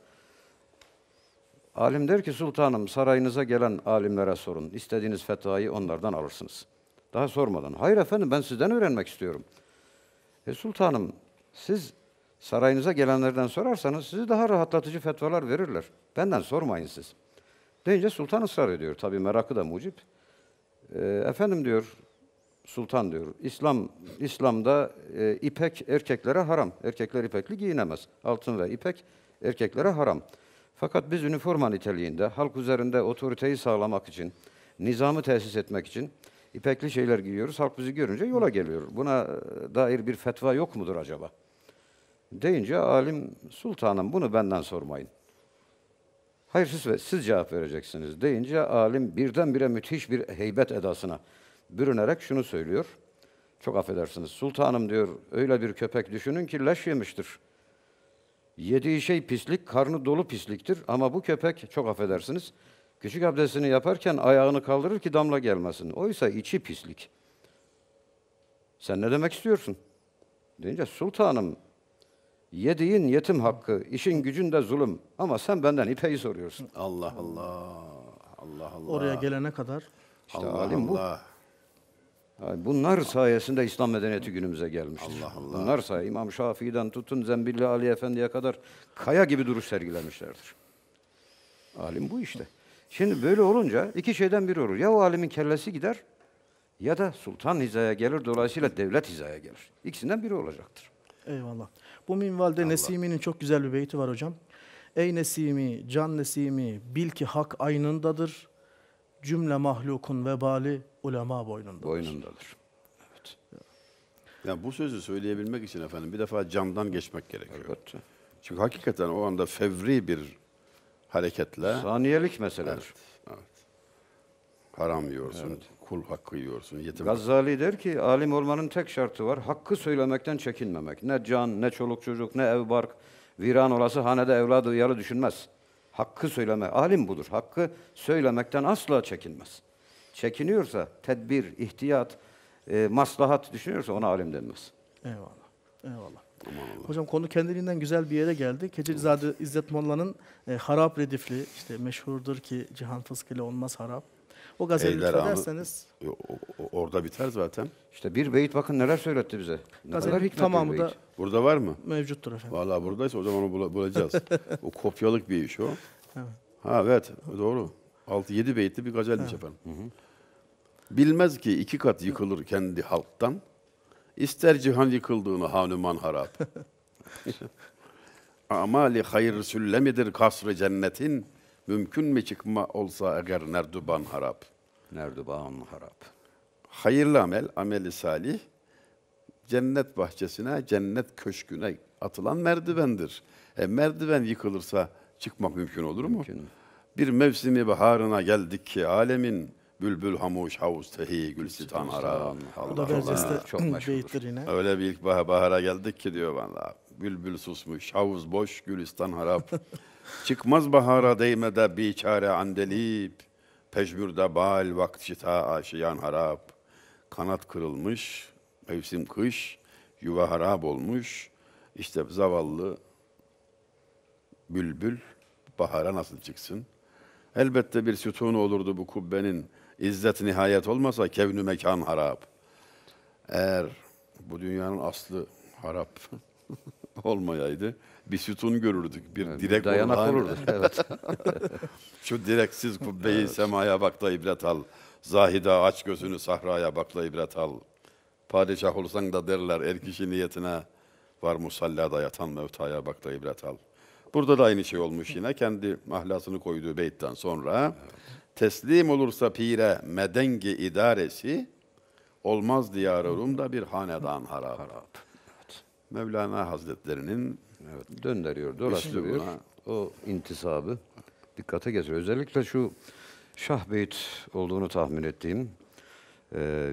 Alim der ki sultanım sarayınıza gelen alimlere sorun. İstediğiniz fetvayı onlardan alırsınız. Daha sormadan. Hayır efendim ben sizden öğrenmek istiyorum. E sultanım siz sarayınıza gelenlerden sorarsanız sizi daha rahatlatıcı fetvalar verirler. Benden sormayın siz. Deyince sultan ısrar ediyor. Tabi merakı da mucip. E, efendim diyor sultan diyor. İslam İslam'da e, ipek erkeklere haram. Erkekler ipekli giyinemez. Altın ve ipek erkeklere haram. Fakat biz üniforma niteliğinde halk üzerinde otoriteyi sağlamak için, nizamı tesis etmek için ipekli şeyler giyiyoruz. Halk bizi görünce yola geliyor. Buna e, dair bir fetva yok mudur acaba? Deyince alim sultanım bunu benden sormayın. Hayır siz, siz cevap vereceksiniz deyince alim birdenbire müthiş bir heybet edasına bürünerek şunu söylüyor. Çok affedersiniz. Sultanım diyor, öyle bir köpek düşünün ki leş yemiştir. Yediği şey pislik, karnı dolu pisliktir ama bu köpek çok affedersiniz. Küçük abdestini yaparken ayağını kaldırır ki damla gelmesin. Oysa içi pislik. Sen ne demek istiyorsun? Deyince sultanım yediğin yetim hakkı, işin gücünde zulüm ama sen benden ipeyi soruyorsun. Allah Allah. Allah Allah. Oraya gelene kadar. İşte Allah alim Allah. bu. Bunlar sayesinde İslam medeniyeti günümüze gelmiştir. Allah Allah. Bunlar sayesinde İmam Şafii'den tutun Zembilli Ali Efendi'ye kadar kaya gibi duruş sergilemişlerdir. Alim bu işte. Şimdi böyle olunca iki şeyden biri olur. Ya o alimin kellesi gider ya da sultan hizaya gelir dolayısıyla devlet hizaya gelir. İkisinden biri olacaktır. Eyvallah. Bu minvalde Nesimi'nin çok güzel bir beyti var hocam. Ey Nesimi, can Nesimi, bil ki hak aynındadır cümle mahlukun vebali ulema boynundadır. Boynundadır. Evet. Yani bu sözü söyleyebilmek için efendim bir defa camdan geçmek gerekiyor. Evet. Çünkü hakikaten o anda fevri bir hareketle... Saniyelik meseledir. Evet, evet. Haram yiyorsun, evet. kul hakkı yiyorsun, yetim Gazali der ki, alim olmanın tek şartı var, hakkı söylemekten çekinmemek. Ne can, ne çoluk çocuk, ne ev bark, viran olası hanede evladı yarı düşünmez. Hakkı söyleme, alim budur. Hakkı söylemekten asla çekinmez. Çekiniyorsa tedbir, ihtiyat, e, maslahat düşünüyorsa ona alim denmez. Eyvallah. Eyvallah. Hocam konu kendiliğinden güzel bir yere geldi. Keçelizade evet. İzzet Molla'nın e, Harap Redifli, işte meşhurdur ki Cihan Fıskı ile olmaz harap. O gazeteyi Eyler lütfederseniz. Anı, e, orada biter zaten. İşte bir beyit bakın neler söyletti bize. Ne Gazete kadar tamamı da Burada var mı? Mevcuttur efendim. Valla buradaysa o zaman onu bulacağız. o kopyalık bir iş o. Ha evet doğru. 6-7 beyitli bir gazelmiş evet. efendim. Hı hı. Bilmez ki iki kat yıkılır kendi halktan. İster cihan yıkıldığını hanuman harap. Amali hayır süllemidir kasrı cennetin. Mümkün mü çıkma olsa eğer nerduban harap. Nerdubâun harap. Hayırlı amel, ameli salih, cennet bahçesine, cennet köşküne atılan merdivendir. E, merdiven yıkılırsa çıkmak mümkün olur mu? Mümkün. Bir mevsimi baharına geldik ki alemin bülbül hamuş havuz tehi gülsistan ara. O da Berces'te çok meşhurdur. Öyle bir ilk bahara geldik ki diyor valla. Bülbül susmuş, havuz boş, gülistan harap. Çıkmaz bahara değmede biçare andelip. Pejbürde bal vakt aşiyan harap. Kanat kırılmış, mevsim kış, yuva harap olmuş. İşte zavallı bülbül bahara nasıl çıksın? Elbette bir sütun olurdu bu kubbenin. İzzet nihayet olmasa kevnü mekan harap. Eğer bu dünyanın aslı harap olmayaydı, bir sütun görürdük, bir evet, direk bir dayanak olurdu. evet. Şu direksiz kubbeyi evet. semaya bak da ibret al. Zahida aç gözünü sahraya bak da ibret al. Padişah olsan da derler er kişi niyetine var musallada yatan mevtaya bak da ibret al. Burada da aynı şey olmuş yine. Kendi mahlasını koyduğu beytten sonra evet. teslim olursa pire medengi idaresi olmaz diyar Rum'da bir hanedan harap. harap. Evet. Mevlana Hazretlerinin Evet. Döndürüyor, dolaştırıyor. o intisabı dikkate getiriyor. Özellikle şu Şah Beyt olduğunu tahmin ettiğim e,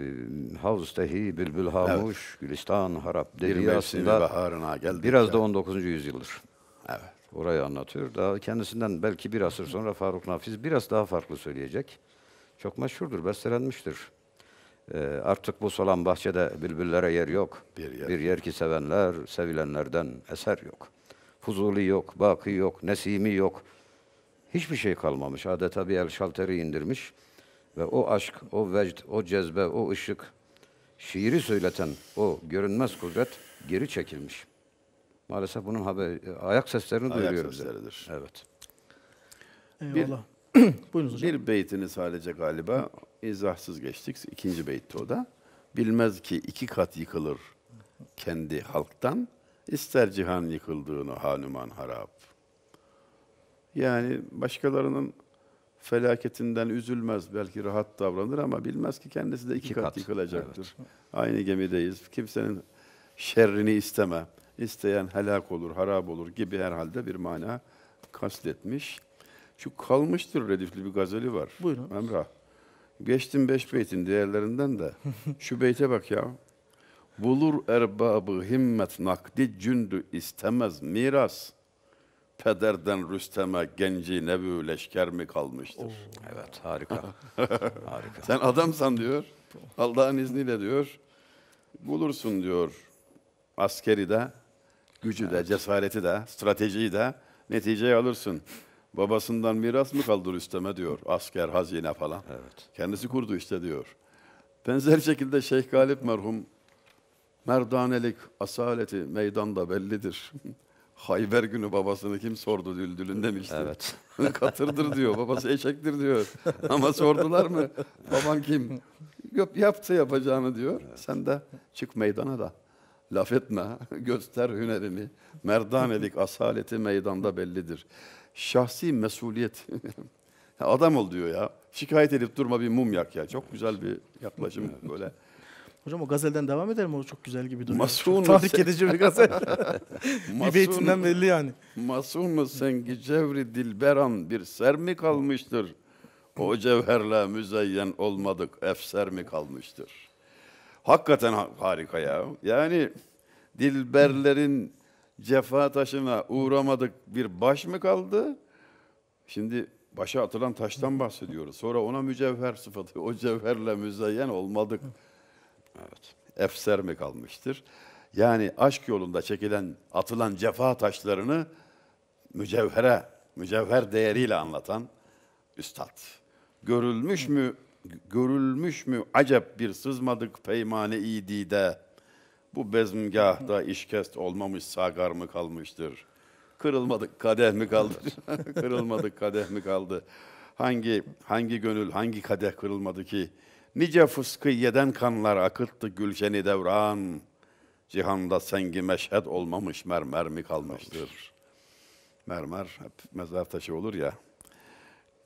Havz Tehi Bülbül Hamuş, evet. Gülistan Harap dediği aslında biraz da 19. yüzyıldır. Evet. Orayı anlatıyor. Daha kendisinden belki bir asır sonra Faruk Nafiz biraz daha farklı söyleyecek. Çok meşhurdur, bestelenmiştir. Ee, artık bu solan bahçede bülbüllere yer yok. Bir yer. bir yer ki sevenler, sevilenlerden eser yok. Fuzuli yok, baki yok, nesimi yok. Hiçbir şey kalmamış. Adeta bir el şalteri indirmiş. Ve o aşk, o vecd, o cezbe, o ışık, şiiri söyleten o görünmez kudret geri çekilmiş. Maalesef bunun haber, ayak seslerini ayak duyuruyor sesleri bize. Evet. Eyvallah. Bir, Buyurun hocam. Bir beytini sadece galiba izahsız geçtik. İkinci beytti o da. Bilmez ki iki kat yıkılır kendi halktan, ister cihan yıkıldığını hanuman harap. Yani başkalarının felaketinden üzülmez, belki rahat davranır ama bilmez ki kendisi de iki, iki kat, kat yıkılacaktır. Evet. Aynı gemideyiz. Kimsenin şerrini isteme. İsteyen helak olur, harap olur gibi herhalde bir mana kastetmiş. Şu kalmıştır redifli bir gazeli var. Buyurun. Emrah. Geçtim beş beytin diğerlerinden de. Şu beyte bak ya. Bulur erbabı himmet nakdi cündü istemez miras. Pederden Rüstem'e genci nevi leşker mi kalmıştır? Oo. Evet harika. harika. Sen adamsan diyor. Allah'ın izniyle diyor. Bulursun diyor. Askeri de, gücü evet. de, cesareti de, stratejiyi de neticeye alırsın. Babasından miras mı kaldır üsteme diyor. Asker, hazine falan. Evet. Kendisi kurdu işte diyor. Benzer şekilde Şeyh Galip merhum merdanelik, asaleti meydanda bellidir. Hayber günü babasını kim sordu düldülün demişti. Evet. Katırdır diyor, babası eşektir diyor. Ama sordular mı? Baban kim? Yap, yaptı yapacağını diyor. Evet. Sen de çık meydana da. Laf etme, göster hünerini. Merdanelik asaleti meydanda bellidir şahsi mesuliyet. Adam ol diyor ya. Şikayet edip durma bir mum yak ya. Çok güzel bir yaklaşım böyle. Hocam o gazelden devam eder mi? O çok güzel gibi duruyor. Masun Tahrik edici bir gazel. bir beytinden belli yani. masum Masun sengi cevri dilberan bir ser mi kalmıştır? O cevherle müzeyyen olmadık efser mi kalmıştır? Hakikaten harika ya. Yani dilberlerin cefa taşına uğramadık bir baş mı kaldı? Şimdi başa atılan taştan bahsediyoruz. Sonra ona mücevher sıfatı, o cevherle müzeyyen olmadık. Evet, efser mi kalmıştır? Yani aşk yolunda çekilen, atılan cefa taşlarını mücevhere, mücevher değeriyle anlatan üstad. Görülmüş mü, görülmüş mü acep bir sızmadık peymane idide, bu bezmgahda işkest olmamış sagar mı kalmıştır? Kırılmadık kadeh mi kaldı? Kırılmadık kadeh mi kaldı? Hangi hangi gönül hangi kadeh kırılmadı ki? Nice yeden kanlar akıttı gülşeni devran. Cihanda sengi meşhed olmamış mermer mi kalmıştır? Mermer hep mezar taşı olur ya.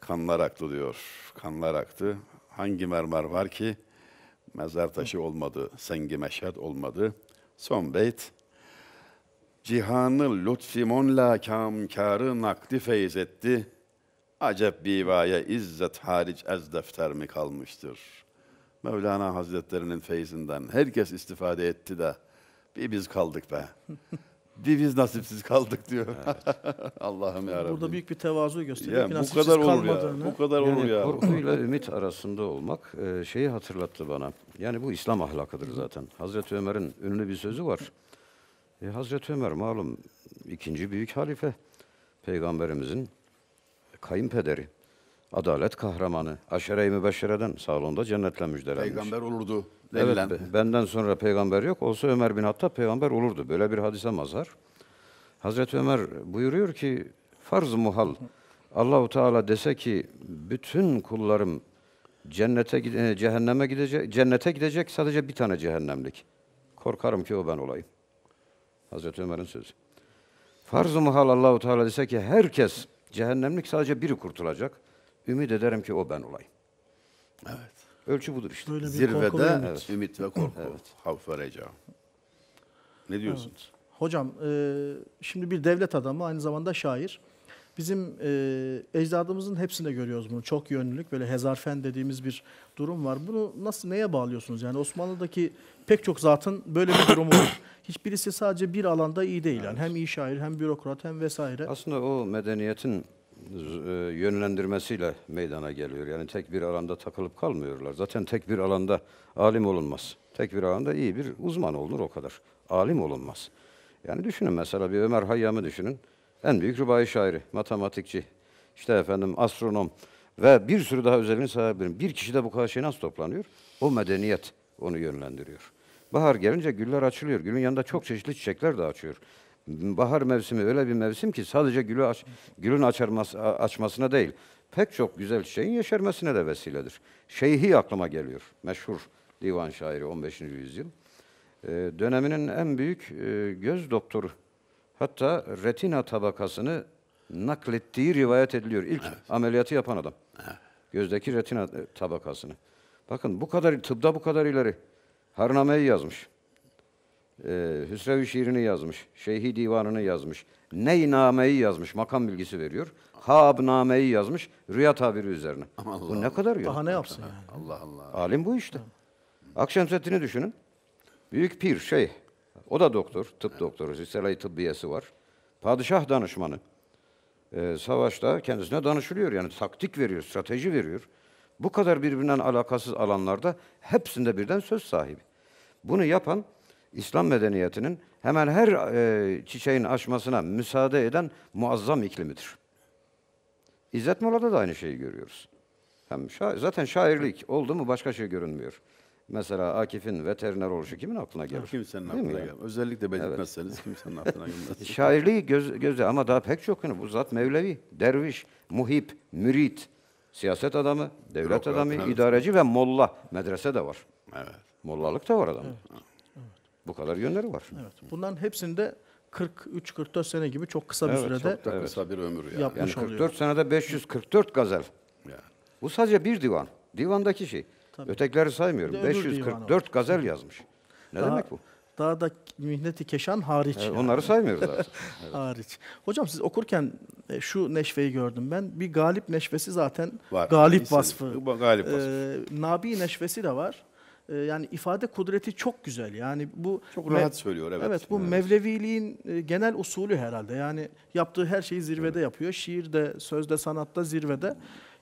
Kanlar aktı diyor. Kanlar aktı. Hangi mermer var ki Mezar taşı olmadı, sengi meşhed olmadı. Son beyt. Cihanı lütfimonla kamkarı nakdi feyz etti. Acep bivaya izzet hariç ez defter mi kalmıştır? Mevlana Hazretlerinin feyzinden herkes istifade etti de bir biz kaldık be. bir biz nasipsiz kaldık diyor. Evet. Allah'ım ya Burada büyük bir tevazu gösteriyor yani, bu kadar olur Ya, bu kadar olur ya. Korkuyla ümit arasında olmak e, şeyi hatırlattı bana. Yani bu İslam ahlakıdır zaten. Hazreti Ömer'in ünlü bir sözü var. E, Hazreti Ömer malum ikinci büyük halife. Peygamberimizin kayınpederi. Adalet kahramanı. Aşere-i Mübeşşere'den sağlığında cennetle müjdelenmiş. Peygamber olurdu. Evet, benden sonra peygamber yok. Olsa Ömer bin Hatta peygamber olurdu. Böyle bir hadise mazhar. Hazreti Ömer buyuruyor ki farz muhal Allahu Teala dese ki bütün kullarım Cennete e, cehenneme gidecek, cennete gidecek sadece bir tane cehennemlik. Korkarım ki o ben olayım. Hazreti Ömer'in sözü. Farz-ı muhal Allahu Teala dese ki herkes cehennemlik sadece biri kurtulacak. Ümit ederim ki o ben olayım. Evet. Ölçü budur işte. Böyle bir Zirvede ümit. Evet. ümit ve korku. evet. Havf ve reca. Ne diyorsunuz? Evet. Hocam, e, şimdi bir devlet adamı, aynı zamanda şair. Bizim e, ecdadımızın hepsinde görüyoruz bunu. Çok yönlülük, böyle hezarfen dediğimiz bir durum var. Bunu nasıl, neye bağlıyorsunuz? Yani Osmanlı'daki pek çok zatın böyle bir durumu var. Hiçbirisi sadece bir alanda iyi değil. Yani hem iyi şair, hem bürokrat, hem vesaire. Aslında o medeniyetin e, yönlendirmesiyle meydana geliyor. Yani tek bir alanda takılıp kalmıyorlar. Zaten tek bir alanda alim olunmaz. Tek bir alanda iyi bir uzman olunur o kadar. Alim olunmaz. Yani düşünün mesela bir Ömer Hayyam'ı düşünün. En büyük rübai şairi, matematikçi, işte efendim astronom ve bir sürü daha özelliğini sahibi. Bir kişi de bu kadar şey nasıl toplanıyor? O medeniyet onu yönlendiriyor. Bahar gelince güller açılıyor. Gülün yanında çok çeşitli çiçekler de açıyor. Bahar mevsimi öyle bir mevsim ki sadece gülü aç, gülün açarması, açmasına değil, pek çok güzel şeyin yeşermesine de vesiledir. Şeyhi aklıma geliyor. Meşhur divan şairi 15. yüzyıl. Ee, döneminin en büyük e, göz doktoru Hatta retina tabakasını naklettiği rivayet ediliyor. İlk evet. ameliyatı yapan adam. Evet. Gözdeki retina e, tabakasını. Bakın bu kadar, tıbda bu kadar ileri. Harname'yi yazmış. Ee, Hüsrev şiirini yazmış. Şeyhi divanını yazmış. Neyname'yi yazmış. Makam bilgisi veriyor. Habname'yi yazmış. Rüya tabiri üzerine. Aman Allah bu ne kadar ya? Daha ne yapsın yani? Allah Allah. Alim bu işte. Akşemseddin'i düşünün. Büyük pir, şey. O da doktor, tıp doktoru. Zisselay tıbbiyesi var. Padişah danışmanı. Ee, savaşta kendisine danışılıyor. Yani taktik veriyor, strateji veriyor. Bu kadar birbirinden alakasız alanlarda hepsinde birden söz sahibi. Bunu yapan İslam medeniyetinin hemen her e, çiçeğin açmasına müsaade eden muazzam iklimidir. İzzet Mola'da da aynı şeyi görüyoruz. Hem şa zaten şairlik oldu mu başka şey görünmüyor. Mesela Akif'in veteriner oluşu kimin aklına gelir? Kimsenin Değil aklına gelmez. Özellikle belirtmezseniz evet. kimsenin aklına gelmez. Şairliği göz, göze ama daha pek çok yönü. Hani bu zat Mevlevi, derviş, muhip, mürit, siyaset adamı, devlet Yok, adamı, evet. idareci ve molla. Medrese de var. Evet. Mollalık da var adam. Evet. evet. Bu kadar yönleri var. Evet. Bunların hepsinde 43-44 sene gibi çok kısa bir evet, sürede çok da evet. kısa bir ömür yani. yapmış yani 44 oluyor. senede 544 gazel. Yani. Bu sadece bir divan. Divandaki şey. Tabii. Ötekileri saymıyorum. 544 gazel yazmış. Ne Daha- demek bu? Daha da mihneti keşan hariç. yani. onları saymıyoruz zaten. Hariç. Hocam siz okurken e, şu neşveyi gördüm ben. Bir galip neşvesi zaten Var. galip İyisiniz. vasfı. Bu galip e, vasfı. E, nabi neşvesi de var. E, yani ifade kudreti çok güzel. Yani bu Çok rahat söylüyor, evet. Evet bu Evet. Mevleviliğin genel usulü herhalde. Yani yaptığı her şeyi zirvede yapıyor. Şiirde, sözde, sanatta zirvede.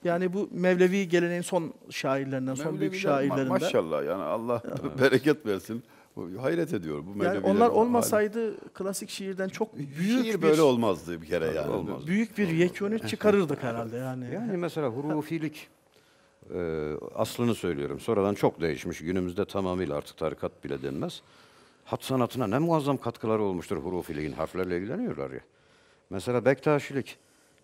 Yani bu Mevlevi geleneğin son şairlerinden, Mevleviler, son büyük şairlerinden. Ma maşallah yani Allah evet. bereket versin. Hayret ediyor bu Mevleviler. Yani onlar olmasaydı hali. klasik şiirden çok büyük Şiir bir, böyle olmazdı bir kere yani. yani Büyük bir yekünü çıkarırdık herhalde yani. Yani mesela hurufilik e, aslını söylüyorum. Sonradan çok değişmiş. Günümüzde tamamıyla artık tarikat bile denmez. Hat sanatına ne muazzam katkıları olmuştur hurufiliğin. Harflerle ilgileniyorlar ya. Mesela Bektaşilik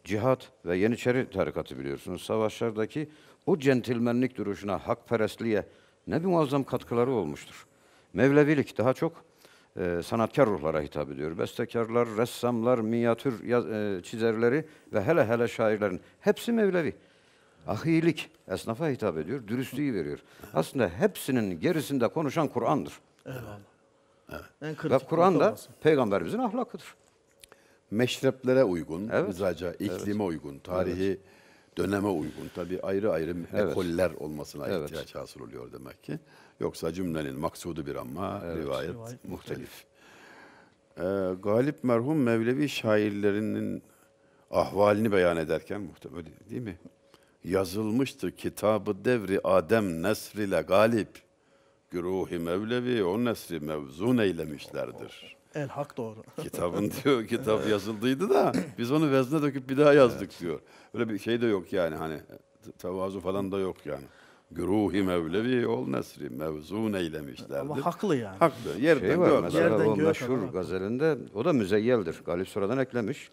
cihat ve Yeniçeri tarikatı biliyorsunuz. Savaşlardaki o centilmenlik duruşuna, hakperestliğe ne bir muazzam katkıları olmuştur. Mevlevilik daha çok e, sanatkar ruhlara hitap ediyor. Bestekarlar, ressamlar, minyatür yaz, e, çizerleri ve hele hele şairlerin hepsi Mevlevi. Ahilik esnafa hitap ediyor, dürüstlüğü veriyor. Aslında hepsinin gerisinde konuşan Kur'an'dır. Evet. evet. Ve Kur'an da peygamberimizin ahlakıdır meşreplere uygun, evet. uzaca, iklime evet. uygun, tarihi evet. döneme uygun. Tabii ayrı ayrı evet. ekoller olmasına evet. ihtiyaç hasıl oluyor demek ki. Yoksa cümlenin maksudu bir ama evet. rivayet, rivayet muhtelif. Ee, Galip merhum Mevlevi şairlerinin ahvalini beyan ederken muhtemel değil mi? Yazılmıştı kitabı devri Adem nesriyle galip. Güruhi Mevlevi o nesri mevzun eylemişlerdir. El hak doğru. Kitabın diyor kitap yazıldıydı da biz onu vezne döküp bir daha yazdık evet. diyor. Öyle bir şey de yok yani hani tevazu falan da yok yani. Güruhi Mevlevi ol nesri mevzun eylemişlerdir. Ama haklı yani. Haklı. Yerden şey var, gök. Mesela Yerden o meşhur gök. gazelinde o da müzeyyeldir. Galip Sura'dan eklemiş.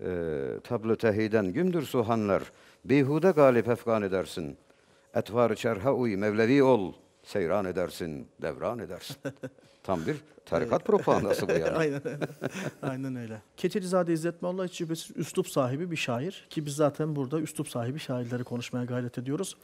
E, tablo tehiden gümdür suhanlar. Bihude galip efgan edersin. Etvar-ı çerha uy mevlevi ol. Seyran edersin, devran edersin. Tam bir tarikat propagandası bu yani. aynen, aynen. aynen öyle. Keçelizade İzzet Molla hiç şüphesiz üslup sahibi bir şair. Ki biz zaten burada üslup sahibi şairleri konuşmaya gayret ediyoruz.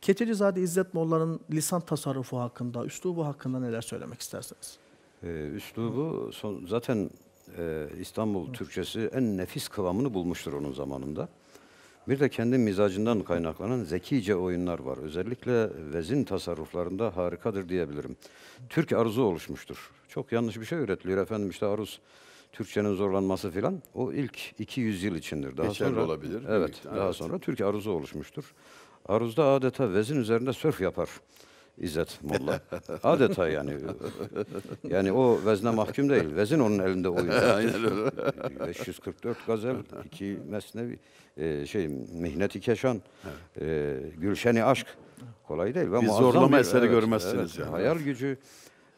Keçelizade İzzet Molla'nın lisan tasarrufu hakkında, üslubu hakkında neler söylemek istersiniz? Ee, üslubu son, zaten e, İstanbul Türkçesi en nefis kıvamını bulmuştur onun zamanında. Bir de kendi mizacından kaynaklanan zekice oyunlar var. Özellikle vezin tasarruflarında harikadır diyebilirim. Türk arzu oluşmuştur. Çok yanlış bir şey üretiliyor efendim işte aruz Türkçenin zorlanması filan o ilk 200 yıl içindir. Daha Geçerli sonra, olabilir. Evet, daha evet. sonra Türk aruzu oluşmuştur. Aruzda adeta vezin üzerinde sörf yapar. İzzet Molla. Adeta yani. Yani o vezne mahkum değil. Vezin onun elinde oynuyor. Aynen öyle. 544 gazel, iki mesnevi, e, şey mihneti keşan, e, gülşeni aşk. Kolay değil. Ve Biz zorlama bir, eseri evet, görmezsiniz. Evet, yani. Hayal gücü,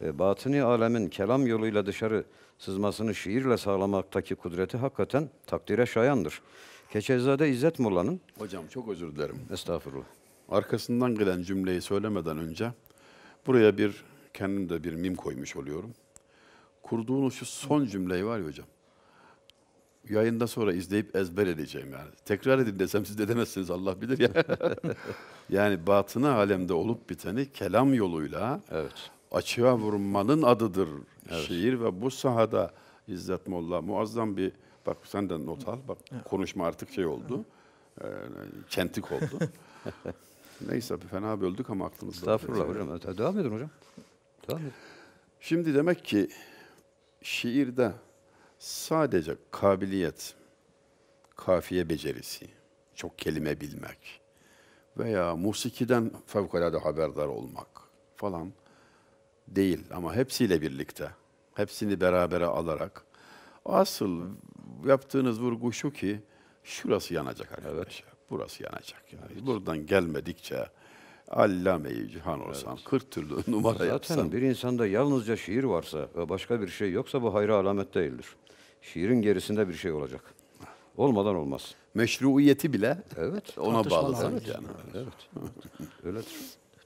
e, batını alemin kelam yoluyla dışarı sızmasını şiirle sağlamaktaki kudreti hakikaten takdire şayandır. Keçezade İzzet Molla'nın... Hocam çok özür dilerim. Estağfurullah arkasından gelen cümleyi söylemeden önce buraya bir kendim de bir mim koymuş oluyorum. Kurduğunuz şu son cümleyi var ya hocam. Yayında sonra izleyip ezber edeceğim yani. Tekrar edin desem siz de demezsiniz Allah bilir ya. yani batını alemde olup biteni kelam yoluyla evet. açığa vurmanın adıdır evet. şiir ve bu sahada İzzet Molla muazzam bir bak sen de not al bak konuşma artık şey oldu. E, çentik oldu. Neyse abi fena böldük ama aklımızda. Estağfurullah hocam. hocam. E, devam edin hocam. Devam edin. Şimdi demek ki şiirde sadece kabiliyet, kafiye becerisi, çok kelime bilmek veya musikiden fevkalade haberdar olmak falan değil ama hepsiyle birlikte, hepsini berabere alarak asıl yaptığınız vurgu şu ki şurası yanacak arkadaşlar. Evet burası yanacak. Yani evet. buradan gelmedikçe allame-i cihan olsan, evet. 40 türlü numara Zaten yapsan. Zaten bir insanda yalnızca şiir varsa ve başka bir şey yoksa bu hayra alamet değildir. Şiirin gerisinde bir şey olacak. Olmadan olmaz. Meşruiyeti bile evet, ona bağlı sanki yani. Evet, öyledir.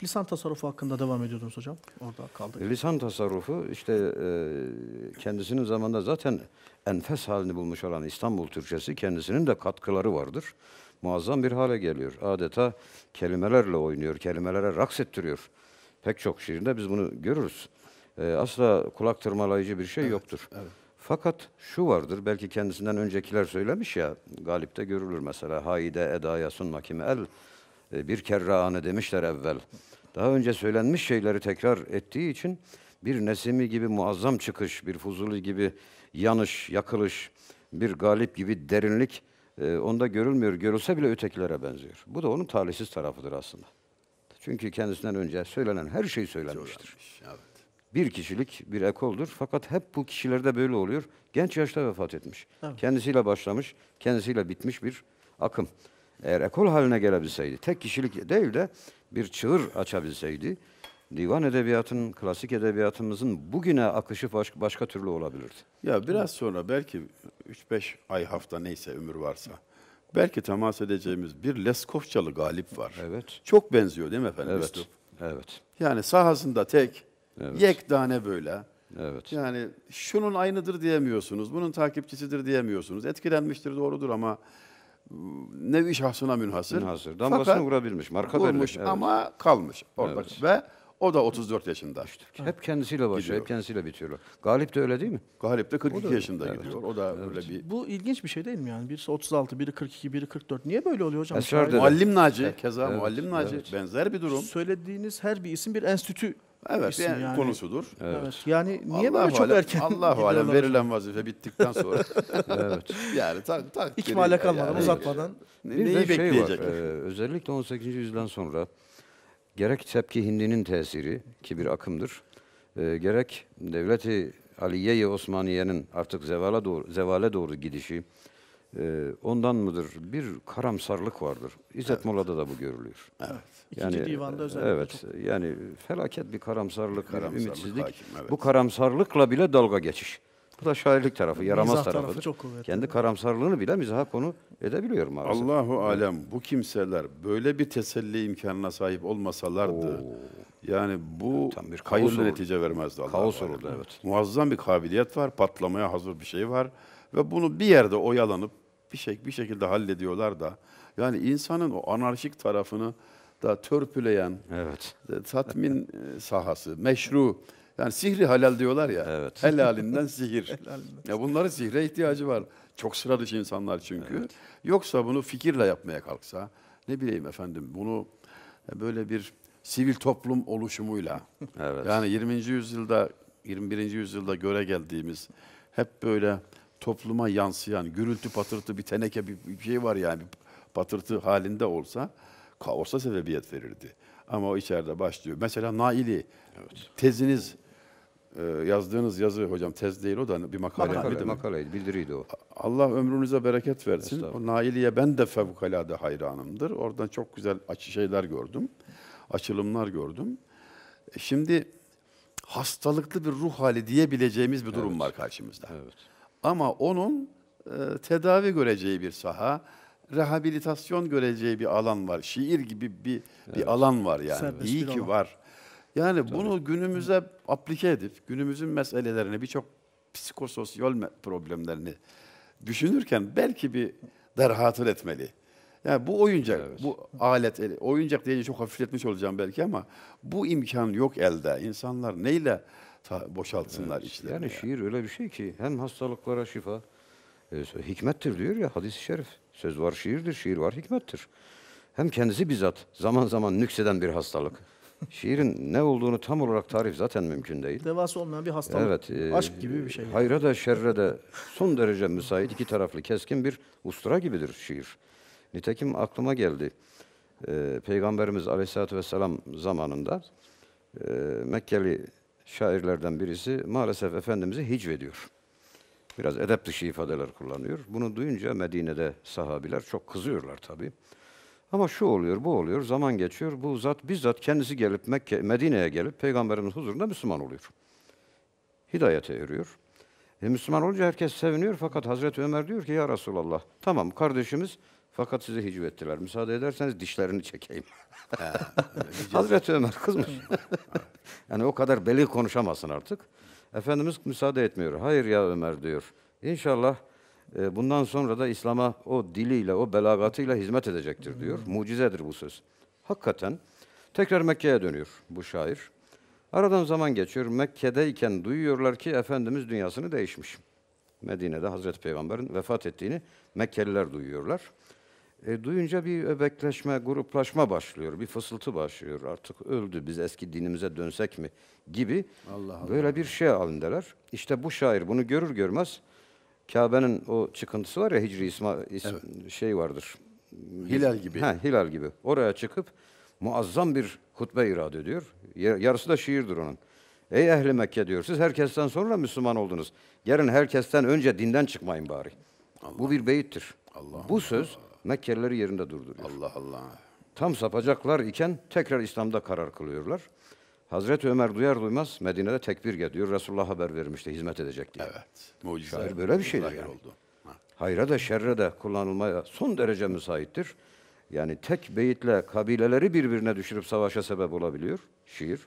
Lisan tasarrufu hakkında devam ediyordunuz hocam. Orada kaldık. Lisan tasarrufu işte e, kendisinin zamanında zaten enfes halini bulmuş olan İstanbul Türkçesi kendisinin de katkıları vardır muazzam bir hale geliyor. Adeta kelimelerle oynuyor, kelimelere raks ettiriyor. Pek çok şiirinde biz bunu görürüz. E, asla kulak tırmalayıcı bir şey evet, yoktur. Evet. Fakat şu vardır, belki kendisinden öncekiler söylemiş ya, galipte görülür mesela. Haide edaya sunma kime el, e, bir kere anı demişler evvel. Daha önce söylenmiş şeyleri tekrar ettiği için bir Nesimi gibi muazzam çıkış, bir Fuzuli gibi yanış, yakılış, bir Galip gibi derinlik ee, onda görülmüyor. Görülse bile ötekilere benziyor. Bu da onun talihsiz tarafıdır aslında. Çünkü kendisinden önce söylenen her şey söylenmiştir. evet. Bir kişilik bir ekoldur. Fakat hep bu kişilerde böyle oluyor. Genç yaşta vefat etmiş. Evet. Kendisiyle başlamış, kendisiyle bitmiş bir akım. Eğer ekol haline gelebilseydi, tek kişilik değil de bir çığır açabilseydi, divan edebiyatının, klasik edebiyatımızın bugüne akışı baş, başka türlü olabilirdi. Ya biraz sonra belki 3-5 ay hafta neyse ömür varsa belki temas edeceğimiz bir Leskovçalı galip var. Evet. Çok benziyor değil mi efendim? Evet. Üstüm? Evet. Yani sahasında tek, evet. yekdane böyle. Evet. Yani şunun aynıdır diyemiyorsunuz, bunun takipçisidir diyemiyorsunuz. Etkilenmiştir doğrudur ama ıı, nevi şahsına münhasır. Münhasır. Damgasını Fakat, vurabilmiş, marka vermiş. Evet. ama kalmış orada. Evet. Ve o da 34 yaşında. İşte, hep kendisiyle başlıyor, gidiyor. hep kendisiyle bitiyor. Galip de öyle değil mi? Galip de 42 yaşında evet. gidiyor. O da evet. öyle bir... Bu ilginç bir şey değil mi yani? Birisi 36, biri 42, biri 44. Niye böyle oluyor hocam? Esrar Muallim Naci, evet. keza evet. Muallim Naci. Evet. Benzer bir durum. Söylediğiniz her bir isim bir enstitü Evet, İsim yani, konusudur. evet. Yani niye Allah böyle alem, çok erken? Allah alem verilen vazife bittikten sonra. evet. Yani tak tak. İkmale kalmadan, yani. uzatmadan. Ne, neyi şey bekleyecek? Var, e, özellikle 18. yüzyıldan sonra Gerek Tepki Hindi'nin tesiri ki bir akımdır, e, gerek Devleti Aliye-i Osmaniye'nin artık zevale doğru, zevale doğru gidişi, e, ondan mıdır? Bir karamsarlık vardır. İzzet evet. Mola'da da bu görülüyor. Evet. Yani, İkinci divanda özellikle. Evet. Çok... Yani felaket bir karamsarlık, bir karamsarlık ümitsizlik. Hakim, evet. Bu karamsarlıkla bile dalga geçiş. Bu da şairlik tarafı, yaramaz Mizah tarafıdır. Tarafı çok kuvvetli. Kendi karamsarlığını bile mizaha konu edebiliyorum maalesef. Allahu alem bu kimseler böyle bir teselli imkanına sahip olmasalardı Oo. yani bu Tam bir hayırlı netice vermezdi Allah. Kaos olurdu evet. Muazzam bir kabiliyet var, patlamaya hazır bir şey var ve bunu bir yerde oyalanıp bir şey bir şekilde hallediyorlar da yani insanın o anarşik tarafını da törpüleyen evet. E, tatmin e, sahası, meşru yani sihri halal diyorlar ya. Evet. Helalinden sihir. Ya bunların sihre ihtiyacı var. Çok sıra dışı insanlar çünkü. Evet. Yoksa bunu fikirle yapmaya kalksa, ne bileyim efendim bunu böyle bir sivil toplum oluşumuyla. evet. Yani 20. yüzyılda 21. yüzyılda göre geldiğimiz hep böyle topluma yansıyan gürültü patırtı bir teneke bir şey var yani patırtı halinde olsa kaosa sebebiyet verirdi. Ama o içeride başlıyor. Mesela Naili, evet. teziniz, e, yazdığınız yazı hocam tez değil o da hani bir makale, makale miydi? Makaleydi, bildiriydi o. Allah ömrünüze bereket versin. O Naili'ye ben de fevkalade hayranımdır. Oradan çok güzel açı şeyler gördüm, açılımlar gördüm. E, şimdi hastalıklı bir ruh hali diyebileceğimiz bir durum evet. var karşımızda. Evet. Ama onun e, tedavi göreceği bir saha rehabilitasyon göreceği bir alan var. Şiir gibi bir evet. alan var yani. Serbest İyi ki alan. var. Yani Tabii. bunu günümüze aplike edip günümüzün meselelerini birçok psikososyal problemlerini düşünürken belki bir derhatır etmeli. Yani bu oyuncak, evet. bu alet, e, oyuncak diye çok hafifletmiş olacağım belki ama bu imkan yok elde. İnsanlar neyle boşaltsınlar evet. içlerini? Yani ya. şiir öyle bir şey ki hem hastalıklara şifa, e, hikmettir diyor ya hadis-i şerif. Söz var şiirdir, şiir var hikmettir. Hem kendisi bizzat zaman zaman nükseden bir hastalık. Şiirin ne olduğunu tam olarak tarif zaten mümkün değil. Devası olmayan bir hastalık. Evet. E, Aşk gibi bir şey. Hayra da şerre de son derece müsait iki taraflı keskin bir ustura gibidir şiir. Nitekim aklıma geldi. E, Peygamberimiz Aleyhisselatü Vesselam zamanında e, Mekkeli şairlerden birisi maalesef Efendimiz'i hicvediyor biraz edep dışı ifadeler kullanıyor. Bunu duyunca Medine'de sahabiler çok kızıyorlar tabii. Ama şu oluyor, bu oluyor, zaman geçiyor. Bu zat bizzat kendisi gelip Mekke, Medine'ye gelip Peygamberimiz huzurunda Müslüman oluyor. Hidayete eriyor. E, Müslüman olunca herkes seviniyor fakat Hazreti Ömer diyor ki ya Resulallah tamam kardeşimiz fakat size hicv ettiler. Müsaade ederseniz dişlerini çekeyim. He, Hazreti Ömer kızmış. yani o kadar beli konuşamazsın artık. Efendimiz müsaade etmiyor. Hayır ya Ömer diyor. İnşallah e, bundan sonra da İslam'a o diliyle, o belagatıyla hizmet edecektir diyor. Mucizedir bu söz. Hakikaten tekrar Mekke'ye dönüyor bu şair. Aradan zaman geçiyor. Mekke'deyken duyuyorlar ki Efendimiz dünyasını değişmiş. Medine'de Hazreti Peygamber'in vefat ettiğini Mekkeliler duyuyorlar. E, duyunca bir öbekleşme, gruplaşma başlıyor, bir fısıltı başlıyor. Artık öldü, biz eski dinimize dönsek mi gibi Allah Allah. böyle bir şey alındılar. İşte bu şair bunu görür görmez Kabe'nin o çıkıntısı var ya Hicri isma is, evet. şey vardır. Hilal gibi. He, hilal gibi. Oraya çıkıp muazzam bir hutbe irade ediyor. Yarısı da şiirdir onun. Ey ehli Mekke diyor, siz herkesten sonra Müslüman oldunuz. Yarın herkesten önce dinden çıkmayın bari. Allah. Bu bir beyittir. Allah Bu söz Allah. Mekkerleri yerinde durduruyor. Allah Allah. Tam sapacaklar iken tekrar İslam'da karar kılıyorlar. Hazreti Ömer duyar duymaz Medine'de tekbir ediyor. Resulullah haber vermişti hizmet edecek diye. Evet. Mucize. Şair böyle bir şeydir yani. oldu. Ha. Hayra da şerre de kullanılmaya son derece müsaittir. Yani tek beyitle kabileleri birbirine düşürüp savaşa sebep olabiliyor şiir.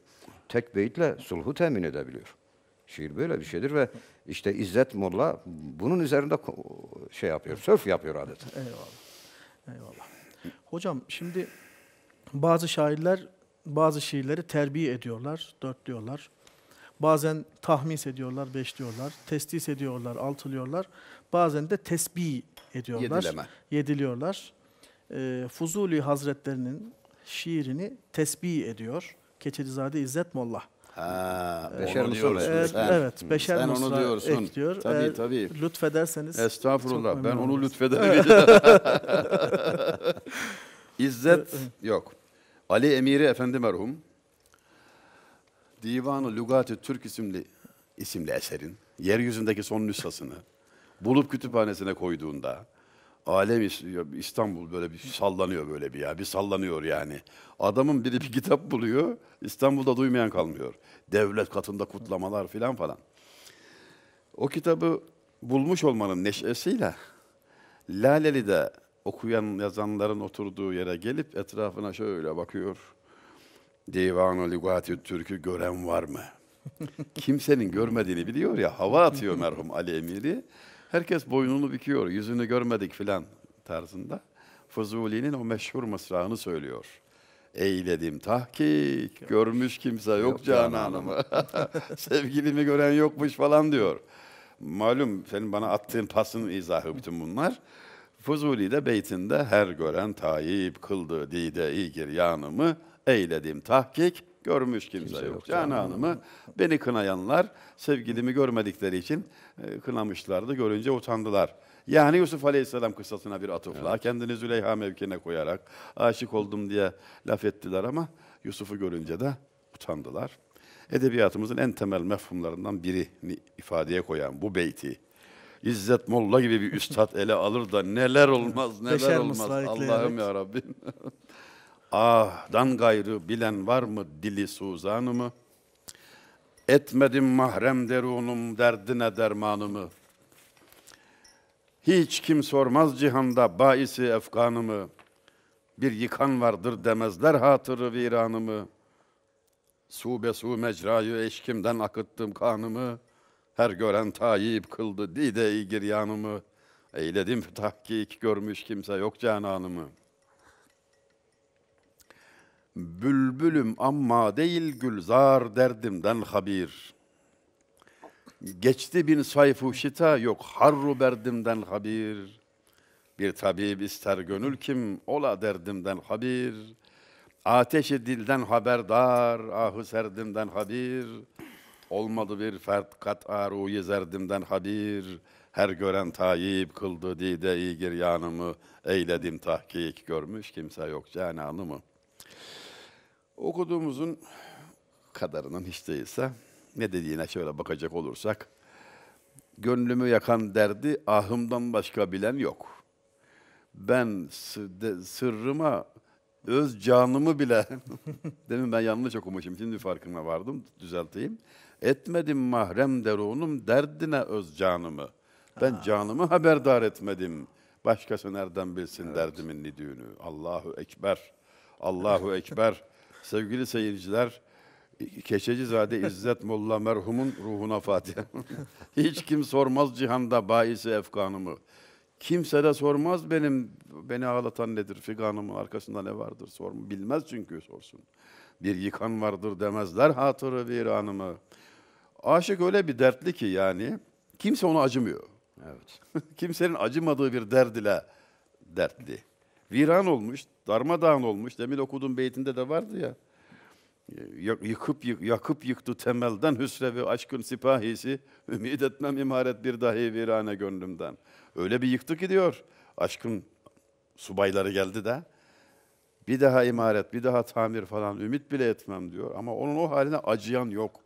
Tek beyitle sulhu temin edebiliyor. Şiir böyle bir şeydir ve işte İzzet Molla bunun üzerinde şey yapıyor, sörf yapıyor adeta. Eyvallah. Eyvallah. Hocam şimdi bazı şairler bazı şiirleri terbiye ediyorlar, diyorlar, Bazen tahmis ediyorlar, diyorlar, Testis ediyorlar, altılıyorlar. Bazen de tesbih ediyorlar. Yedileme. Yediliyorlar. E, Fuzuli Hazretlerinin şiirini tesbih ediyor. Keçelizade İzzet Molla. Ha, ee, Beşer onu diyorsun. sen, evet Beşer sen onu diyorsun. ekliyor. Tabii ee, tabii. Lütfederseniz. Estağfurullah ben onu lütfederim. İzzet yok. Ali Emiri Efendi merhum Divanı Lugati Türk isimli isimli eserin yeryüzündeki son nüshasını bulup kütüphanesine koyduğunda alem İstanbul böyle bir sallanıyor böyle bir ya. Bir sallanıyor yani. Adamın biri bir kitap buluyor. İstanbul'da duymayan kalmıyor. Devlet katında kutlamalar filan falan. O kitabı bulmuş olmanın neşesiyle Laleli'de okuyan yazanların oturduğu yere gelip etrafına şöyle bakıyor. Divan-ı Lügati Türk'ü gören var mı? Kimsenin görmediğini biliyor ya, hava atıyor merhum Ali Emiri. Herkes boynunu büküyor, yüzünü görmedik filan tarzında. Fuzuli'nin o meşhur mısrağını söylüyor. Eyledim tahkik, görmüş kimse yok, yok cananımı. Sevgilimi gören yokmuş falan diyor. Malum senin bana attığın pasın izahı bütün bunlar. Fuzuli de beytinde her gören tayip kıldı dide-i giryanımı eyledim tahkik, Görmüş kimse, kimse yok. yok. Canan Hanım'ı beni kınayanlar sevgilimi görmedikleri için e, kınamışlardı. Görünce utandılar. Yani Yusuf Aleyhisselam kıssasına bir atıfla, evet. kendini Züleyha mevkine koyarak aşık oldum diye laf ettiler ama Yusuf'u görünce de utandılar. Edebiyatımızın en temel mefhumlarından birini ifadeye koyan bu beyti. İzzet Molla gibi bir üstad ele alır da neler olmaz neler olmaz. Allah'ım ya Rabbim. ah'dan gayrı bilen var mı dili suzanımı? Etmedim mahrem derunum derdine dermanımı. Hiç kim sormaz cihanda baisi efkanımı. Bir yıkan vardır demezler hatırı viranımı. Su be su mecrayı eşkimden akıttım kanımı. Her gören tayip kıldı dide-i giryanımı. Eyledim tahkik görmüş kimse yok cananımı.'' Bülbülüm amma değil gülzar derdimden habir. Geçti bin sayfu şita yok harru berdimden habir. Bir tabib ister gönül kim ola derdimden habir. Ateşi dilden haberdar ahı serdimden habir. Olmadı bir fert kat aruyu zerdimden habir. Her gören tayip kıldı dide iyi yanımı eyledim tahkik görmüş kimse yok cananımı.'' Okuduğumuzun kadarının hiç değilse ne dediğine şöyle bakacak olursak gönlümü yakan derdi ahımdan başka bilen yok. Ben sırrıma öz canımı bile demin ben yanlış okumuşum şimdi farkına vardım düzelteyim. Etmedim mahrem derunum derdine öz canımı. Ben ha. Ah. canımı haberdar etmedim. Başkası nereden bilsin evet. derdimin ne düğünü. Allahu Ekber. Allahu Ekber. Sevgili seyirciler, Keşecizade İzzet Molla merhumun ruhuna fatiha. Hiç kim sormaz cihanda baisi efkanımı. Kimse de sormaz benim beni ağlatan nedir, figanımın arkasında ne vardır sorma. Bilmez çünkü sorsun. Bir yıkan vardır demezler hatırı anımı. Aşık öyle bir dertli ki yani kimse ona acımıyor. Evet. Kimsenin acımadığı bir derd dertli. Viran olmuş, darmadağın olmuş. Demin okuduğum beytinde de vardı ya. Ee, yıkıp yık, yakıp yıktı temelden hüsrevi aşkın sipahisi. Ümit etmem imaret bir dahi virane gönlümden. Öyle bir yıktı ki diyor. Aşkın subayları geldi de. Bir daha imaret, bir daha tamir falan ümit bile etmem diyor. Ama onun o haline acıyan yok.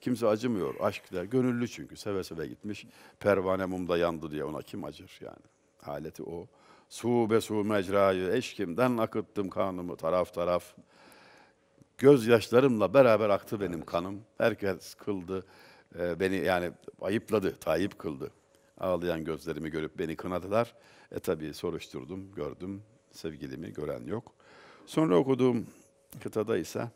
Kimse acımıyor. Aşk der. Gönüllü çünkü. Seve seve gitmiş. Pervane mumda yandı diye ona kim acır yani. Haleti o. Su be su mecrayı eşkimden akıttım kanımı taraf taraf. Gözyaşlarımla beraber aktı benim kanım. Herkes kıldı e, beni yani ayıpladı, tayip kıldı. Ağlayan gözlerimi görüp beni kınadılar. E tabi soruşturdum, gördüm. Sevgilimi gören yok. Sonra okuduğum kıtada ise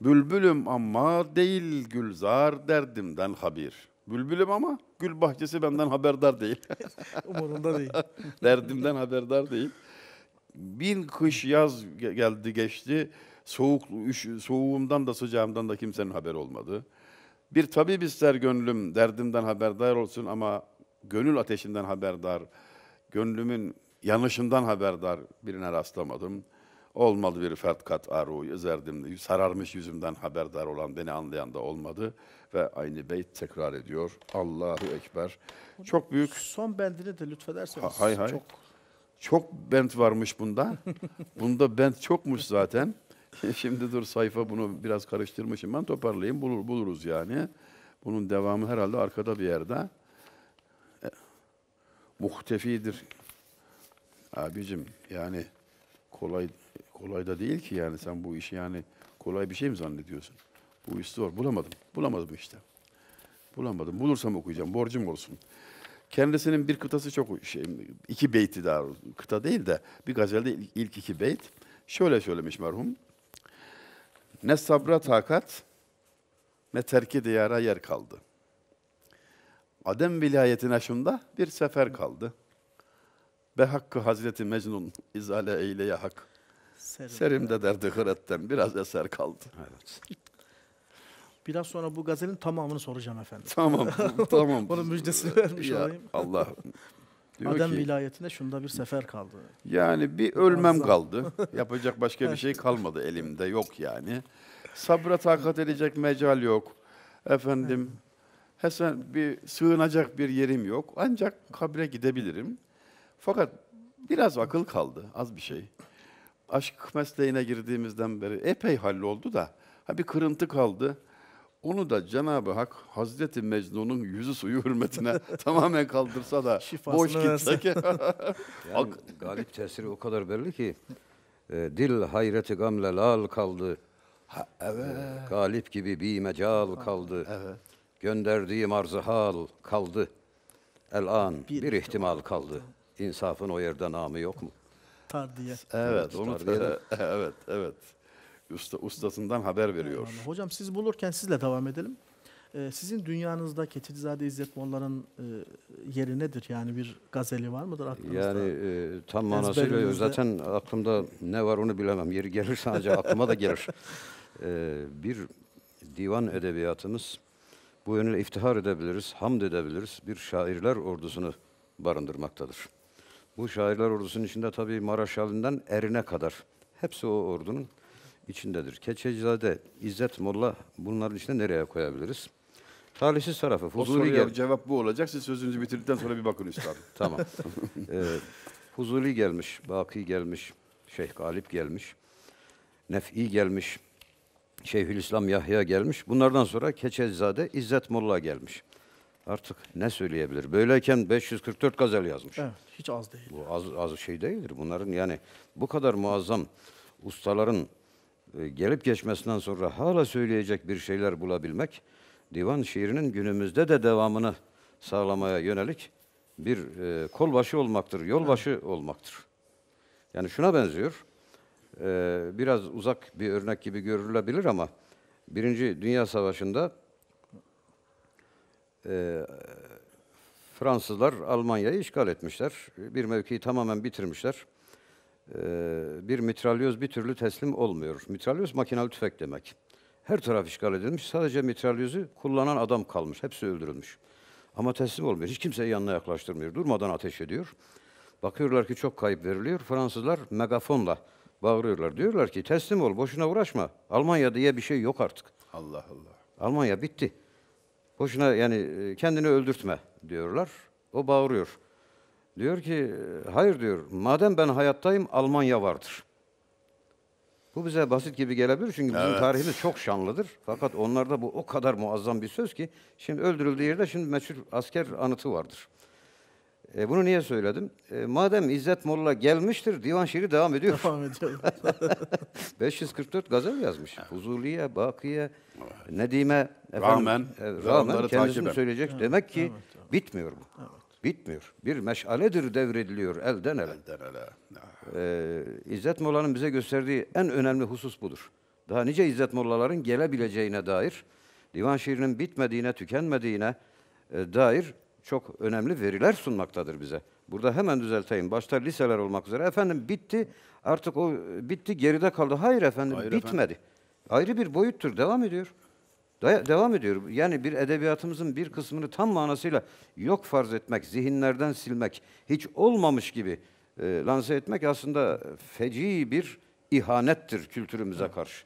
Bülbülüm ama değil gülzar derdimden habir. Bülbülüm ama gül bahçesi benden haberdar değil. Umurunda değil. Derdimden haberdar değil. Bin kış yaz geldi geçti. Soğuk, üş, soğuğumdan da sıcağımdan da kimsenin haberi olmadı. Bir tabip ister gönlüm derdimden haberdar olsun ama gönül ateşimden haberdar, gönlümün yanışından haberdar birine rastlamadım. Olmadı bir fert kat aru ezerdim, sararmış yüzümden haberdar olan beni anlayan da olmadı ve aynı beyt tekrar ediyor. Allahu Ekber. çok büyük. Son bendini de lütfederseniz. Ha, hay hay. Çok... çok bent varmış bunda. bunda bent çokmuş zaten. Şimdi dur sayfa bunu biraz karıştırmışım ben toparlayayım bulur, buluruz yani. Bunun devamı herhalde arkada bir yerde. E, muhtefidir. Abicim yani kolay kolay da değil ki yani sen bu işi yani kolay bir şey mi zannediyorsun? Bu üstü var. Bulamadım. Bulamadım işte. Bulamadım. Bulursam okuyacağım. Borcum olsun. Kendisinin bir kıtası çok şey, iki beyti daha kıta değil de bir gazelde ilk iki beyt. Şöyle söylemiş merhum. Ne sabra takat ne terki diyara yer kaldı. Adem vilayetine şunda bir sefer kaldı. Be hakkı Hazreti Mecnun izale eyleye hak. serim Serimde derdi hıretten biraz eser kaldı. Evet. Biraz sonra bu gazelin tamamını soracağım efendim. Tamam, tamam. Onun müjdesini vermiş ya, olayım. Allah. Diyor Adem ki, vilayetinde şunda bir sefer kaldı. Yani bir ölmem kaldı. Yapacak başka evet. bir şey kalmadı elimde. Yok yani. Sabra takat edecek mecal yok. Efendim, Hesen bir sığınacak bir yerim yok. Ancak kabre gidebilirim. Fakat biraz akıl kaldı. Az bir şey. Aşk mesleğine girdiğimizden beri epey halloldu da. Ha bir kırıntı kaldı. Onu da Cenab-ı Hak Hazreti Mecnun'un yüzü suyu hürmetine tamamen kaldırsa da boş ki. yani, galip tesiri o kadar belli ki e, dil hayreti gamle lal kaldı. Ha, evet. E, galip gibi bir mecal kaldı. Evet. Gönderdiğim arzı hal kaldı. El an bir, bir ihtimal kaldı. İnsafın o yerde namı yok mu? Tardiye. Evet, onu tardiye. Evet, evet usta, ustasından haber veriyor. Eyvallah. Hocam siz bulurken sizle devam edelim. Ee, sizin dünyanızda Keçilizade İzzet Molla'nın e, yeri nedir? Yani bir gazeli var mıdır aklınızda? Yani e, tam manasıyla zaten aklımda ne var onu bilemem. Yeri gelir sadece aklıma da gelir. Ee, bir divan edebiyatımız bu yönüyle iftihar edebiliriz, hamd edebiliriz. Bir şairler ordusunu barındırmaktadır. Bu şairler ordusunun içinde tabii Maraşal'ından Erin'e kadar hepsi o ordunun içindedir. Keçecizade, İzzet Molla bunların içine nereye koyabiliriz? Talihsiz tarafı. Fuzuli gel- cevap bu olacak. Siz sözünüzü bitirdikten sonra bir bakın üstad. tamam. ee, Fuzuli gelmiş, Baki gelmiş, Şeyh Galip gelmiş, Nef'i gelmiş, Şeyhülislam Yahya gelmiş. Bunlardan sonra Keçezade İzzet Molla gelmiş. Artık ne söyleyebilir? Böyleyken 544 gazel yazmış. Evet, hiç az değil. Bu az, az şey değildir. Bunların yani bu kadar muazzam ustaların e, gelip geçmesinden sonra hala söyleyecek bir şeyler bulabilmek, divan şiirinin günümüzde de devamını sağlamaya yönelik bir e, kolbaşı olmaktır, yolbaşı evet. olmaktır. Yani şuna benziyor, e, biraz uzak bir örnek gibi görülebilir ama Birinci Dünya Savaşı'nda e, Fransızlar Almanya'yı işgal etmişler. Bir mevkiyi tamamen bitirmişler. Ee, bir mitralyoz bir türlü teslim olmuyor. Mitralyoz makinalı tüfek demek. Her taraf işgal edilmiş. Sadece mitralyozu kullanan adam kalmış. Hepsi öldürülmüş. Ama teslim olmuyor. Hiç kimseyi yanına yaklaştırmıyor. Durmadan ateş ediyor. Bakıyorlar ki çok kayıp veriliyor. Fransızlar megafonla bağırıyorlar. Diyorlar ki teslim ol, boşuna uğraşma. Almanya diye bir şey yok artık. Allah Allah. Almanya bitti. Boşuna yani e, kendini öldürtme diyorlar. O bağırıyor. Diyor ki hayır diyor madem ben hayattayım Almanya vardır. Bu bize basit gibi gelebilir çünkü bizim evet. tarihimiz çok şanlıdır. Fakat onlarda bu o kadar muazzam bir söz ki şimdi öldürüldüğü yerde şimdi meşhur asker anıtı vardır. E, bunu niye söyledim? E, madem İzzet Molla gelmiştir, divan şiiri devam ediyor. Devam ediyor. 544 gazel yazmış. Evet. Huzuliye, Bakiye, Nedime, efendim, rağmen, e, rağmen kendisini söyleyecek. Evet. Demek ki evet, evet. bitmiyor bu. Evet. Bitmiyor. Bir meşaledir devrediliyor elden ele. Elden ele. Ah. Ee, İzzet Molla'nın bize gösterdiği en önemli husus budur. Daha nice İzzet Molla'ların gelebileceğine dair, divan şiirinin bitmediğine, tükenmediğine e, dair çok önemli veriler sunmaktadır bize. Burada hemen düzelteyim. Başta liseler olmak üzere. Efendim bitti, artık o bitti geride kaldı. Hayır efendim Hayır bitmedi. Efendim. Ayrı bir boyuttur, devam ediyor. De- devam ediyor. Yani bir edebiyatımızın bir kısmını tam manasıyla yok farz etmek, zihinlerden silmek, hiç olmamış gibi e, lanse etmek aslında feci bir ihanettir kültürümüze karşı.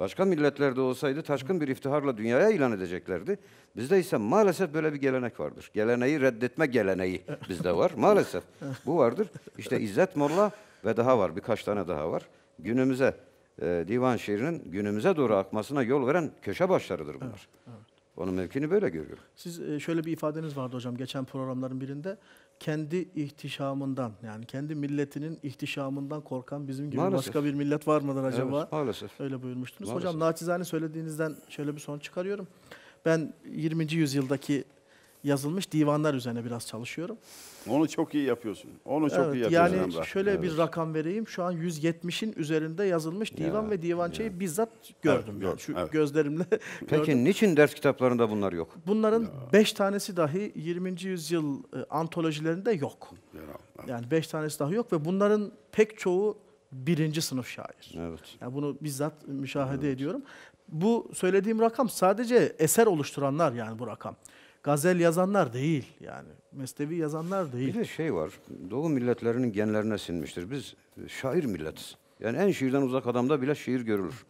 Başka milletlerde olsaydı taşkın bir iftiharla dünyaya ilan edeceklerdi. Bizde ise maalesef böyle bir gelenek vardır. Geleneği reddetme geleneği bizde var. Maalesef bu vardır. İşte İzzet Molla ve daha var birkaç tane daha var. Günümüze e, divan şiirinin günümüze doğru akmasına yol veren köşe başlarıdır bunlar. Evet, evet. Onun mevkini böyle görüyorum. Siz e, şöyle bir ifadeniz vardı hocam geçen programların birinde. Kendi ihtişamından yani kendi milletinin ihtişamından korkan bizim gibi maalesef. başka bir millet var mıdır acaba? Evet, maalesef. Öyle buyurmuştunuz. Maalesef. Hocam naçizane söylediğinizden şöyle bir son çıkarıyorum. Ben 20. yüzyıldaki yazılmış divanlar üzerine biraz çalışıyorum. Onu çok iyi yapıyorsun. Onu çok evet, iyi yapıyorsun Yani Emrah. şöyle evet. bir rakam vereyim. Şu an 170'in üzerinde yazılmış divan ya, ve divançayı ya. bizzat gördüm. Evet, yani. Şu evet. gözlerimle Peki gördüm. niçin ders kitaplarında bunlar yok? Bunların 5 tanesi dahi 20. yüzyıl e, antolojilerinde yok. Yani 5 tanesi dahi yok ve bunların pek çoğu birinci sınıf şair. Evet. Yani bunu bizzat müşahede evet. ediyorum. Bu söylediğim rakam sadece eser oluşturanlar yani bu rakam gazel yazanlar değil yani. Mesnevi yazanlar değil. Bir de şey var, Doğu milletlerinin genlerine sinmiştir. Biz e, şair milletiz. Yani en şiirden uzak adamda bile şiir görülür.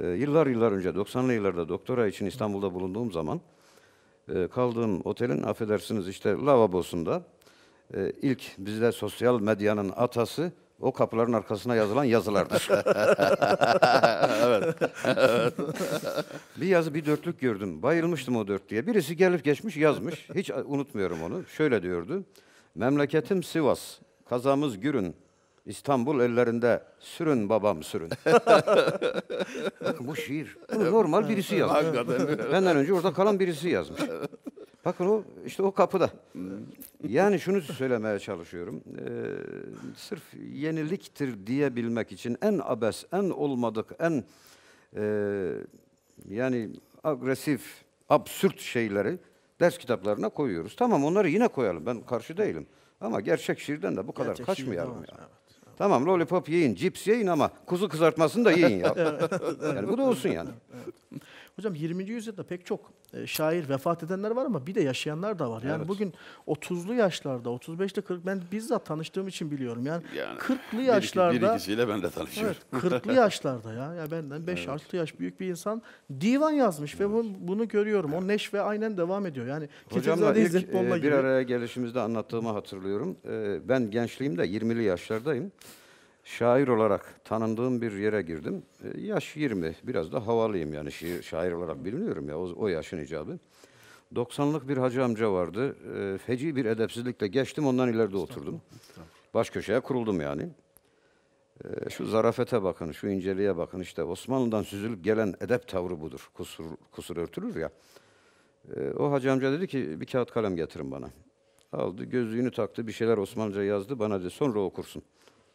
Ee, yıllar yıllar önce, 90'lı yıllarda doktora için İstanbul'da bulunduğum zaman e, kaldığım otelin, affedersiniz işte lavabosunda e, ilk bizde sosyal medyanın atası o kapıların arkasına yazılan yazılardır. evet. bir yazı bir dörtlük gördüm. Bayılmıştım o dörtlüğe. Birisi gelip geçmiş yazmış. Hiç unutmuyorum onu. Şöyle diyordu. Memleketim Sivas. Kazamız Gürün. İstanbul ellerinde sürün babam sürün. Bakın bu şiir. Bunu normal birisi yazmış. Benden önce orada kalan birisi yazmış. Bakın o işte o kapıda. Hmm. Yani şunu söylemeye çalışıyorum. Ee, sırf yeniliktir diyebilmek için en abes, en olmadık, en e, yani agresif, absürt şeyleri ders kitaplarına koyuyoruz. Tamam onları yine koyalım. Ben karşı değilim. Ama gerçek şiirden de bu kadar gerçek kaçmayalım ya. Yani. Tamam lollipop yiyin, cips yiyin ama kuzu kızartmasını da yiyin ya. yani bu da olsun yani. Hocam 20. yüzyılda pek çok e, şair vefat edenler var ama bir de yaşayanlar da var. Yani evet. bugün 30'lu yaşlarda, 35'te 40 ben bizzat tanıştığım için biliyorum. Yani, yani 40'lı yaşlarda bir, ikisiyle ben de tanışıyorum. Evet, 40'lı yaşlarda ya. Ya benden 5 evet. 6 yaş büyük bir insan divan yazmış evet. ve bunu, bunu görüyorum. Evet. O neşve aynen devam ediyor. Yani Hocamla ilk e, bir gibi. araya gelişimizde anlattığımı hatırlıyorum. E, ben gençliğimde 20'li yaşlardayım şair olarak tanındığım bir yere girdim. E, yaş 20, biraz da havalıyım yani şiir, şair olarak biliniyorum ya o, o yaşın icabı. 90'lık bir hacı amca vardı. E, feci bir edepsizlikle geçtim ondan ileride oturdum. Baş köşeye kuruldum yani. E, şu zarafete bakın, şu inceliğe bakın. İşte Osmanlı'dan süzülüp gelen edep tavrı budur. Kusur, kusur örtülür ya. o hacı amca dedi ki bir kağıt kalem getirin bana. Aldı gözlüğünü taktı bir şeyler Osmanlıca yazdı bana dedi sonra okursun.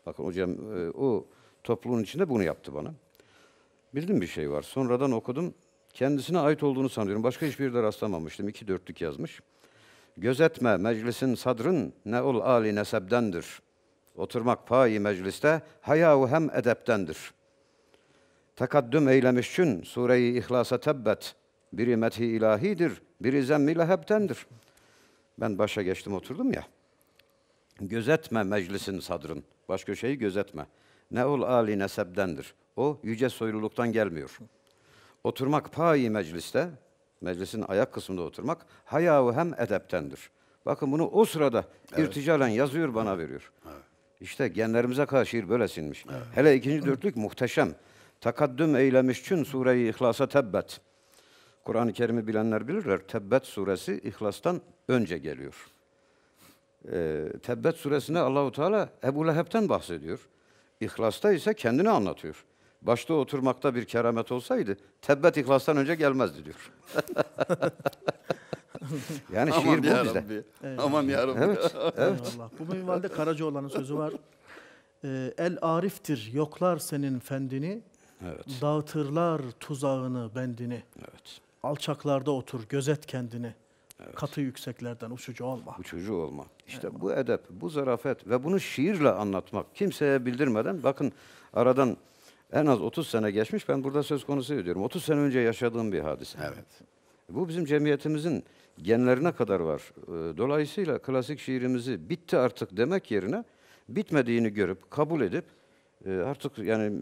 Bakın hocam e, o toplumun içinde bunu yaptı bana. Bildim bir şey var. Sonradan okudum. Kendisine ait olduğunu sanıyorum. Başka hiçbir yerde rastlamamıştım. İki dörtlük yazmış. Gözetme meclisin sadrın ne ol ali nesebdendir. Oturmak payi mecliste hayavu hem edeptendir. Takaddüm eylemiş çün sureyi ihlasa tebbet. Biri methi ilahidir, biri zemmi lehebtendir. Ben başa geçtim oturdum ya. Gözetme meclisin sadrın. Başka şeyi gözetme. Ne ol âli nesebdendir. O yüce soyluluktan gelmiyor. Oturmak payi mecliste, meclisin ayak kısmında oturmak, hayavu hem edeptendir. Bakın bunu o sırada evet. irticalen yazıyor bana evet. veriyor. Evet. İşte genlerimize karşı şiir böyle sinmiş. Evet. Hele ikinci dörtlük muhteşem. Takaddüm eylemiş çün sureyi ihlasa tebbet. Kur'an-ı Kerim'i bilenler bilirler. Tebbet suresi ihlastan önce geliyor e, Tebbet suresinde Allahu Teala Ebu Leheb'ten bahsediyor. İhlas'ta ise kendini anlatıyor. Başta oturmakta bir keramet olsaydı Tebbet ihlastan önce gelmezdi diyor. yani Aman şiir bu bizde. Rabbi. Aman ya Rabbi. Evet. evet. Allah. Bu minvalde Karacaoğlan'ın sözü var. Ee, el ariftir yoklar senin fendini. Evet. Dağıtırlar tuzağını bendini. Evet. Alçaklarda otur gözet kendini. Evet. Katı yükseklerden uçucu olma. Uçucu olma. İşte evet. bu edep, bu zarafet ve bunu şiirle anlatmak. Kimseye bildirmeden bakın aradan en az 30 sene geçmiş. Ben burada söz konusu ediyorum. 30 sene önce yaşadığım bir hadise. Evet. Bu bizim cemiyetimizin genlerine kadar var. Ee, dolayısıyla klasik şiirimizi bitti artık demek yerine bitmediğini görüp kabul edip ee, artık yani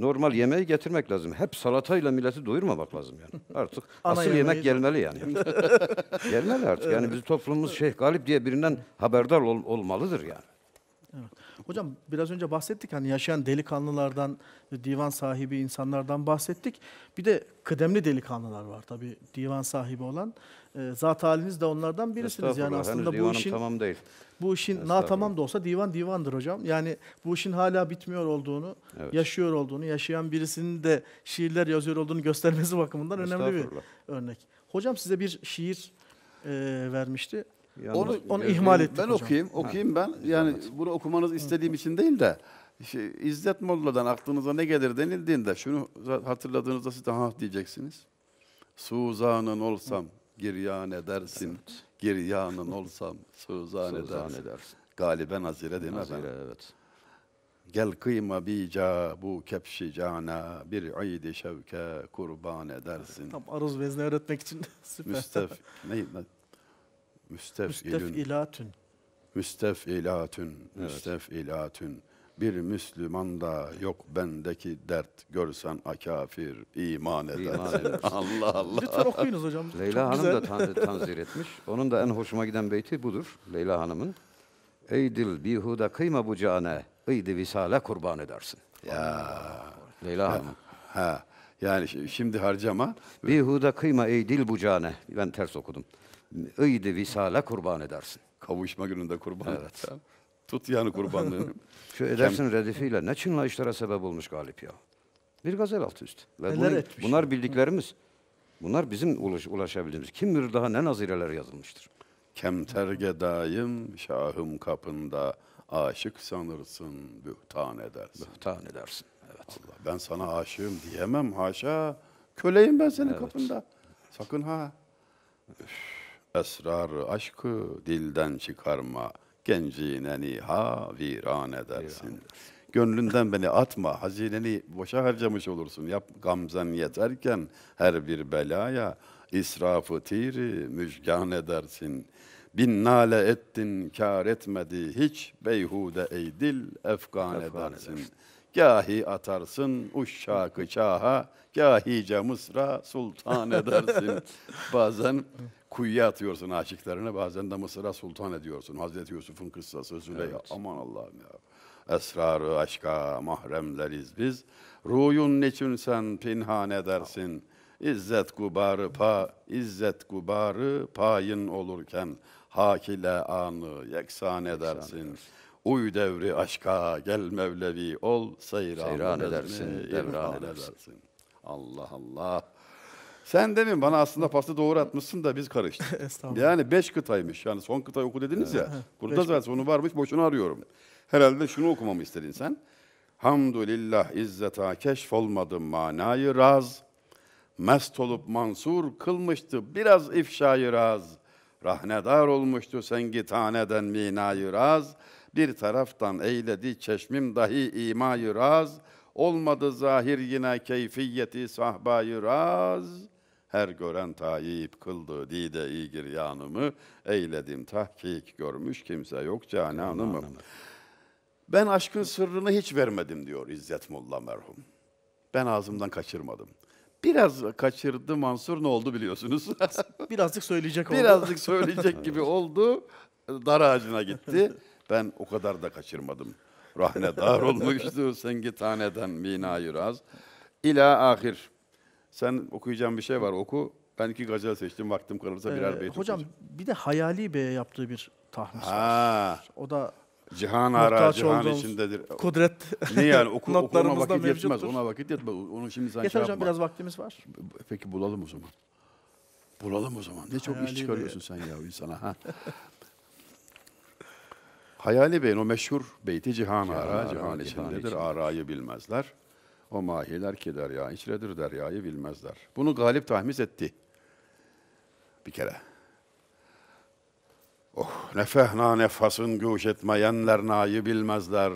normal yemeği getirmek lazım. Hep salatayla milleti doyurmamak lazım yani. Artık asıl yemek gelmeli yani. gelmeli artık. Yani bizim toplumumuz Şeyh Galip diye birinden haberdar ol, olmalıdır yani. Hocam biraz önce bahsettik hani yaşayan delikanlılardan, divan sahibi insanlardan bahsettik. Bir de kıdemli delikanlılar var tabii divan sahibi olan. E, zat haliniz de onlardan birisiniz. Yani aslında bu işin tamam değil bu işin na tamam da olsa divan divandır hocam. Yani bu işin hala bitmiyor olduğunu, evet. yaşıyor olduğunu, yaşayan birisinin de şiirler yazıyor olduğunu göstermesi bakımından önemli bir örnek. Hocam size bir şiir e, vermişti. Yalnız, onu onu e, ihmal e, ettim. Ben hocam. okuyayım, okuyayım ha. ben. Yani evet. bunu okumanızı istediğim için değil de şey, İzzet Molla'dan aklınıza ne gelir denildiğinde şunu hatırladığınızda siz de ha diyeceksiniz. Suzanın olsam giryan edersin. Evet. Geri yanın olsam sığzan edersin. edersin. Galiben azire değil mi efendim? evet. Gel kıyma bica bu kepşi cana bir aydi şevke kurban edersin. Tam aruz vezni öğretmek için süper. Müstef, ne, ne, müstefilün. Müstefilatün. Müstefilatün. Evet. Müstefilatün. Bir Müslüman da yok bendeki dert görsen akafir iman eder. Allah Allah. Lütfen okuyunuz hocam. Leyla Hanım da tan tanzir etmiş. Onun da en hoşuma giden beyti budur Leyla Hanım'ın. Ey dil bihuda kıyma bu cane, ey visale kurban edersin. Ya. Leyla Hanım. Ha. ha. Yani şimdi harcama. Bihuda kıyma ey dil bu cane. Ben ters okudum. Ey visala kurban edersin. Kavuşma gününde kurban. Evet. Edersin. Tut yani kurbanlığını. Şu Edersin redifiyle ne çınlayışlara sebep olmuş galip ya. Bir gazel altı üstü. Ve bunu, bunlar bildiklerimiz. Bunlar bizim ulaş, ulaşabildiğimiz. Kim bilir daha ne nazireler yazılmıştır. Kem terge daim şahım kapında aşık sanırsın bühtan edersin. Bühtan edersin. Evet. Allah, ben sana aşığım diyemem haşa. Köleyim ben senin evet. kapında. Sakın ha. Üf, esrar aşkı dilden çıkarma. Gencine niha viran edersin. Viran Gönlünden beni atma, hazineni boşa harcamış olursun. Yap gamzen yeterken her bir belaya israfı tiri müjgan edersin. Bin nale ettin kar etmedi hiç beyhude ey dil efgan, efgan edersin. edersin. Gahi atarsın uşşakı çaha, gahice Mısra sultan edersin. Bazen kuyuya atıyorsun aşıklarını bazen de Mısır'a sultan ediyorsun. Hazreti Yusuf'un kıssası Züleyha. Evet. Aman Allah'ım ya. Esrarı aşka mahremleriz biz. Ruyun niçin sen pinhan edersin? İzzet gubarı pa, izzet gubarı payın olurken hakile anı yeksan edersin. Uy devri aşka gel Mevlevi ol seyran, seyran edersin, devran edersin. edersin. Allah Allah. Sen demin bana aslında pası doğru atmışsın da biz karıştık. Yani beş kıtaymış. Yani son kıtayı oku dediniz ya. Burada beş zaten sonu varmış boşuna arıyorum. Herhalde şunu okumamı istedin sen. Hamdülillah izzeta keşf olmadı manayı raz. Mest olup mansur kılmıştı biraz ifşayı raz. Rahnedar olmuştu sengi taneden minayı raz. Bir taraftan eyledi çeşmim dahi imayı raz. Olmadı zahir yine keyfiyeti sahbayı raz.'' her gören tayip kıldı dide iyi yanımı eyledim tahkik görmüş kimse yok cananımı. Ben aşkın sırrını hiç vermedim diyor İzzet Molla merhum. Ben ağzımdan kaçırmadım. Biraz kaçırdı Mansur ne oldu biliyorsunuz. Birazcık söyleyecek oldu. Birazcık söyleyecek gibi oldu. Dar ağacına gitti. Ben o kadar da kaçırmadım. Rahne dar olmuştu sengi taneden mina yuraz. İla ahir. Sen okuyacağın bir şey var oku. Ben iki gazel seçtim. Vaktim kalırsa ee, birer beyt Hocam okuyacağım. bir de Hayali Bey'e yaptığı bir tahmin ha. var. O da Cihan ara, cihan içindedir. Kudret ne yani oku, notlarımızda vakit mevcuttur. yetmez. Ona vakit yetmez. Onu şimdi sen Yeter şey hocam yapma. biraz vaktimiz var. Peki bulalım o zaman. Bulalım o zaman. Ne çok Hayali iş çıkarıyorsun Bey. sen ya insana. Ha. Hayali Bey'in o meşhur beyti cihan, cihan ara, cihan, cihan içindedir, arayı bilmezler. O mahiler ki derya içredir deryayı bilmezler. Bunu galip tahmis etti bir kere. Oh nefehna nefhasın güç etmeyenler nayı bilmezler.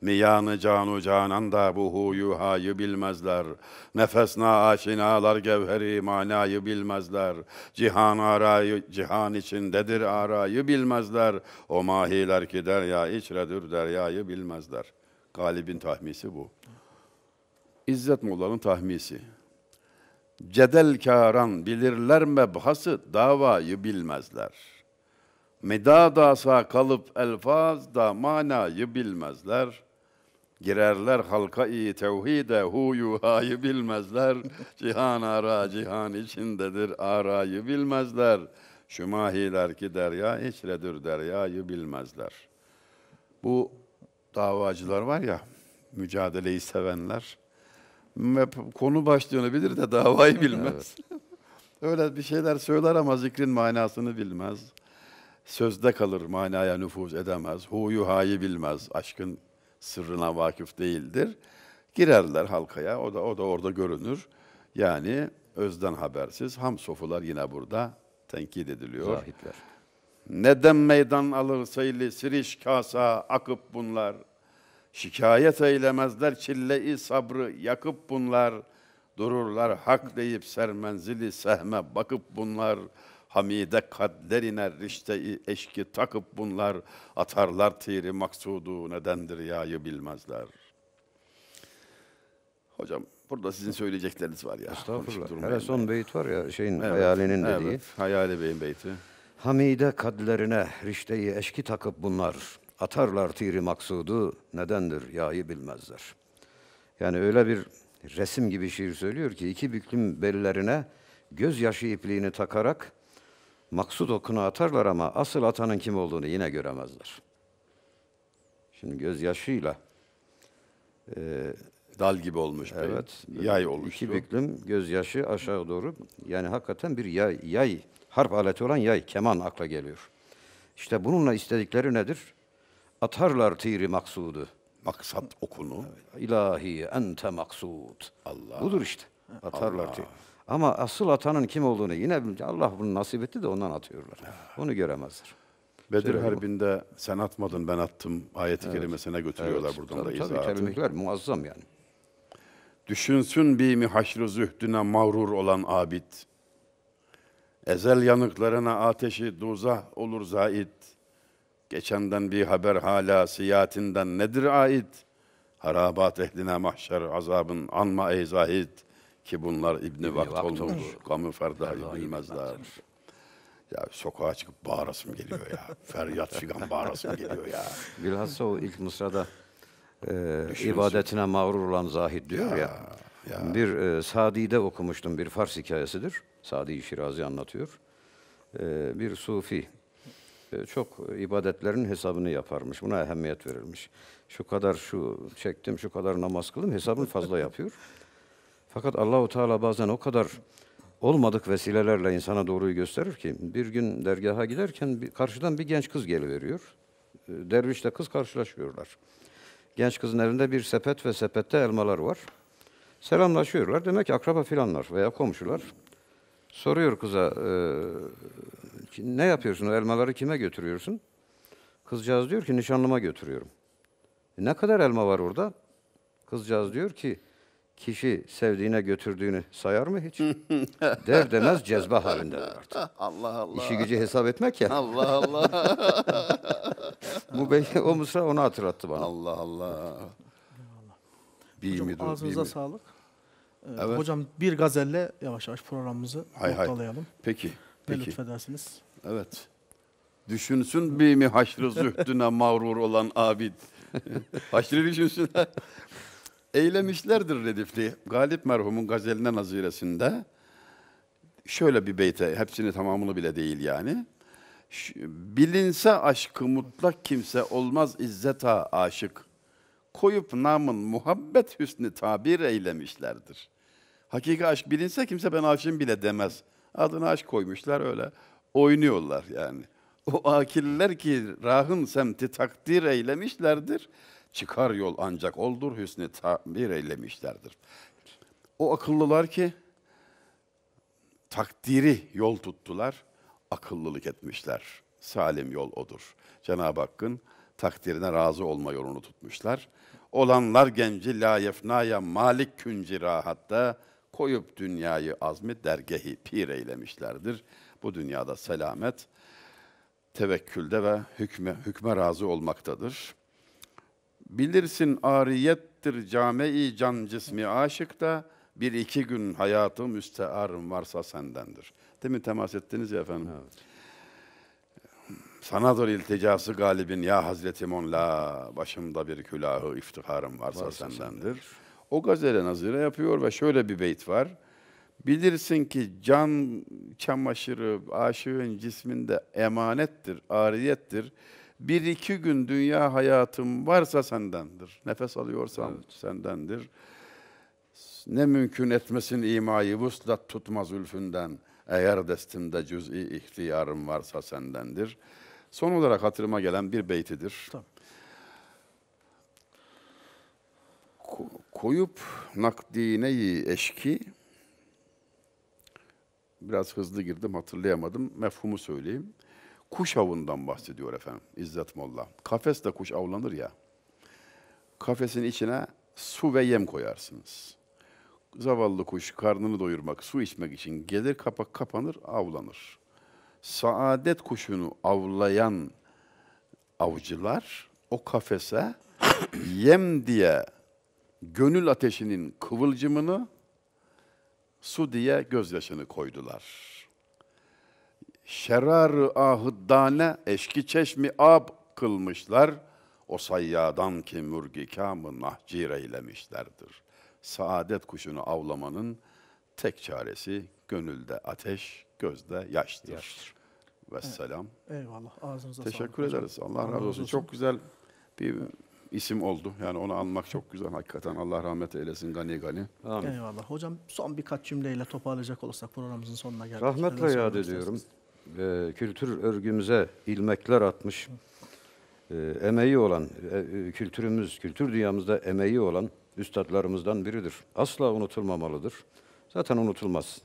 Miyanı canu canan da bu huyu hayı bilmezler. Nefesna aşinalar gevheri manayı bilmezler. Cihan arayı, cihan içindedir arayı bilmezler. O mahiler ki derya içredir deryayı bilmezler. Galibin tahmisi bu. İzzet Moğla'nın tahmisi. karan bilirler mebhası, davayı bilmezler. Midadasa kalıp elfaz da manayı bilmezler. Girerler halka-i tevhide huyu bilmezler. cihan ara cihan içindedir arayı bilmezler. Şu mahiler ki derya içredir deryayı bilmezler. Bu davacılar var ya, mücadeleyi sevenler, konu başlığını bilir de davayı bilmez. Öyle bir şeyler söyler ama zikrin manasını bilmez. Sözde kalır, manaya nüfuz edemez. Huyu hayi bilmez. Aşkın sırrına vakıf değildir. Girerler halkaya, o da o da orada görünür. Yani özden habersiz ham sofular yine burada tenkit ediliyor. Zahitler. Neden meydan alır seyli siriş kasa akıp bunlar? Şikayet eylemezler çille-i sabrı yakıp bunlar. Dururlar hak deyip sermenzili sehme bakıp bunlar. Hamide kadderine rişte-i eşki takıp bunlar. Atarlar tiri maksudu nedendir yayı bilmezler. Hocam burada sizin söyleyecekleriniz var ya. Estağfurullah. Evet, son beyit var ya şeyin evet, hayalinin dediği. Evet, hayali beyin beyti. Hamide kadlerine rişteyi eşki takıp bunlar atarlar tiri maksudu nedendir yayı bilmezler. Yani öyle bir resim gibi şiir söylüyor ki iki büklüm bellerine gözyaşı ipliğini takarak maksud okunu atarlar ama asıl atanın kim olduğunu yine göremezler. Şimdi gözyaşıyla e, dal gibi olmuş. Evet. Bir, yay olmuş. İki büklüm gözyaşı aşağı doğru. Yani hakikaten bir yay, yay, harp aleti olan yay, keman akla geliyor. İşte bununla istedikleri nedir? atarlar tiri maksudu. Maksat okunu. İlahi ente maksud. Allah. Budur işte. Atarlar Allah. tiri. Ama asıl atanın kim olduğunu yine Allah bunu nasip etti de ondan atıyorlar. Onu göremezler. Bedir Söyle Harbi'nde bu. sen atmadın ben attım ayeti evet. kerimesine götürüyorlar evet. buradan tabii, da izahatı. Tabii kelimeler muazzam yani. Düşünsün bir mihaşr zühdüne mağrur olan abid. Ezel yanıklarına ateşi duza olur zaid. Geçenden bir haber hala siyatinden nedir ait? Harabat ehline mahşer azabın anma ey zahid ki bunlar İbni, İbni Vakt, Vakt olmuş. Gamı ferdayı bilmezler. Ya sokağa çıkıp bağırasım geliyor ya. Feryat figan bağırasım geliyor ya. Bilhassa o ilk Mısra'da e, ibadetine mağrur olan zahid diyor ya. ya. ya. Bir e, Sadi'de okumuştum bir Fars hikayesidir. Sadi Şirazi anlatıyor. E, bir Sufi e, çok ibadetlerin hesabını yaparmış. Buna ehemmiyet verilmiş. Şu kadar şu çektim, şu kadar namaz kıldım hesabını fazla yapıyor. Fakat Allahu Teala bazen o kadar olmadık vesilelerle insana doğruyu gösterir ki bir gün dergaha giderken bir, karşıdan bir genç kız geliveriyor. E, dervişle kız karşılaşıyorlar. Genç kızın elinde bir sepet ve sepette elmalar var. Selamlaşıyorlar. Demek ki akraba filanlar veya komşular. Soruyor kıza, e, ne yapıyorsun? O elmaları kime götürüyorsun? Kızcağız diyor ki nişanlıma götürüyorum. E ne kadar elma var orada? Kızcağız diyor ki kişi sevdiğine götürdüğünü sayar mı hiç? Der demez cezbe halindedir artık. Allah Allah. İşi gücü hesap etmek ya. Allah Allah. Bu belki o mısra onu hatırlattı bana. Allah Allah. Bir Hocam midur, ağzınıza sağlık. Ee, evet. Hocam bir gazelle yavaş yavaş programımızı hay noktalayalım. Hay. Peki. Peki. lütfedersiniz. Evet. Düşünsün bir mi haşrı zühdüne mağrur olan abid. haşrı düşünsün. Eylemişlerdir redifli. Galip merhumun gazeline naziresinde şöyle bir beyte, hepsini tamamını bile değil yani. Bilinse aşkı mutlak kimse olmaz izzeta aşık. Koyup namın muhabbet hüsnü tabir eylemişlerdir. Hakiki aşk bilinse kimse ben aşığım bile demez. Adını aşk koymuşlar öyle oynuyorlar yani. O akiller ki rahın semti takdir eylemişlerdir. Çıkar yol ancak oldur hüsnü tamir eylemişlerdir. O akıllılar ki takdiri yol tuttular, akıllılık etmişler. Salim yol odur. Cenab-ı Hakk'ın takdirine razı olma yolunu tutmuşlar. Olanlar genci la yefnaya malik künci rahatta koyup dünyayı azmi dergehi pir eylemişlerdir. Bu dünyada selamet tevekkülde ve hükme, hükme razı olmaktadır. Bilirsin ariyettir came-i can cismi aşıkta, bir iki gün hayatı müstearım varsa sendendir. Değil mi temas ettiniz ya efendim? Evet. Sanadır ilticası galibin ya Hazreti Monla, başımda bir külahı iftiharım varsa, varsa sendendir. sendendir o gazele nazire yapıyor ve şöyle bir beyt var. Bilirsin ki can çamaşırı aşığın cisminde emanettir, ariyettir. Bir iki gün dünya hayatım varsa sendendir. Nefes alıyorsam evet. sendendir. Ne mümkün etmesin imayı vuslat tutmaz ülfünden. Eğer destimde cüz'i ihtiyarım varsa sendendir. Son olarak hatırıma gelen bir beytidir. Tamam koyup nakdineyi eşki biraz hızlı girdim hatırlayamadım mefhumu söyleyeyim. Kuş avından bahsediyor efendim İzzet Molla. Kafes de kuş avlanır ya. Kafesin içine su ve yem koyarsınız. Zavallı kuş karnını doyurmak, su içmek için gelir kapak kapanır, avlanır. Saadet kuşunu avlayan avcılar o kafese yem diye gönül ateşinin kıvılcımını su diye gözyaşını koydular. Şerarı ahıddane eşki çeşmi ab kılmışlar. O sayyadan ki mürgikamı nahcir eylemişlerdir. Saadet kuşunu avlamanın tek çaresi gönülde ateş, gözde yaştır. Yaş. Vesselam. Evet. Eyvallah. Ağzınıza Teşekkür sağlık. ederiz. Allah razı olsun. olsun. Çok güzel bir isim oldu. Yani onu anmak çok güzel hakikaten. Allah rahmet eylesin gani gani. Amin. Eyvallah. Hocam son birkaç cümleyle toparlayacak olursak programımızın sonuna geldik. Rahmetle Öyle yad ediyorum. Ee, kültür örgümüze ilmekler atmış, e, emeği olan, e, e, kültürümüz, kültür dünyamızda emeği olan üstadlarımızdan biridir. Asla unutulmamalıdır. Zaten unutulmaz.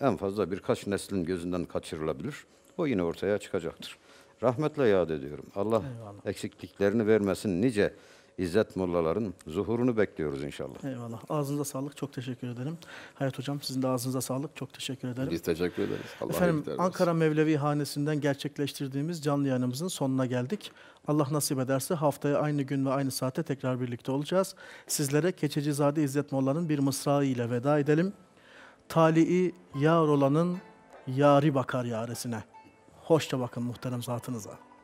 En fazla birkaç neslin gözünden kaçırılabilir. O yine ortaya çıkacaktır rahmetle yad ediyorum. Allah Eyvallah. eksikliklerini vermesin. Nice İzzet mullaların zuhurunu bekliyoruz inşallah. Eyvallah. Ağzınıza sağlık. Çok teşekkür ederim. Hayat Hocam sizin de ağzınıza sağlık. Çok teşekkür ederim. Biz teşekkür ederiz. Allah Efendim Ankara Mevlevi Hanesi'nden gerçekleştirdiğimiz canlı yayınımızın sonuna geldik. Allah nasip ederse haftaya aynı gün ve aynı saate tekrar birlikte olacağız. Sizlere Keçecizade İzzet Molla'nın bir mısra ile veda edelim. Tali'i yar olanın yari bakar yaresine.'' Hoşça bakın muhterem zatınıza.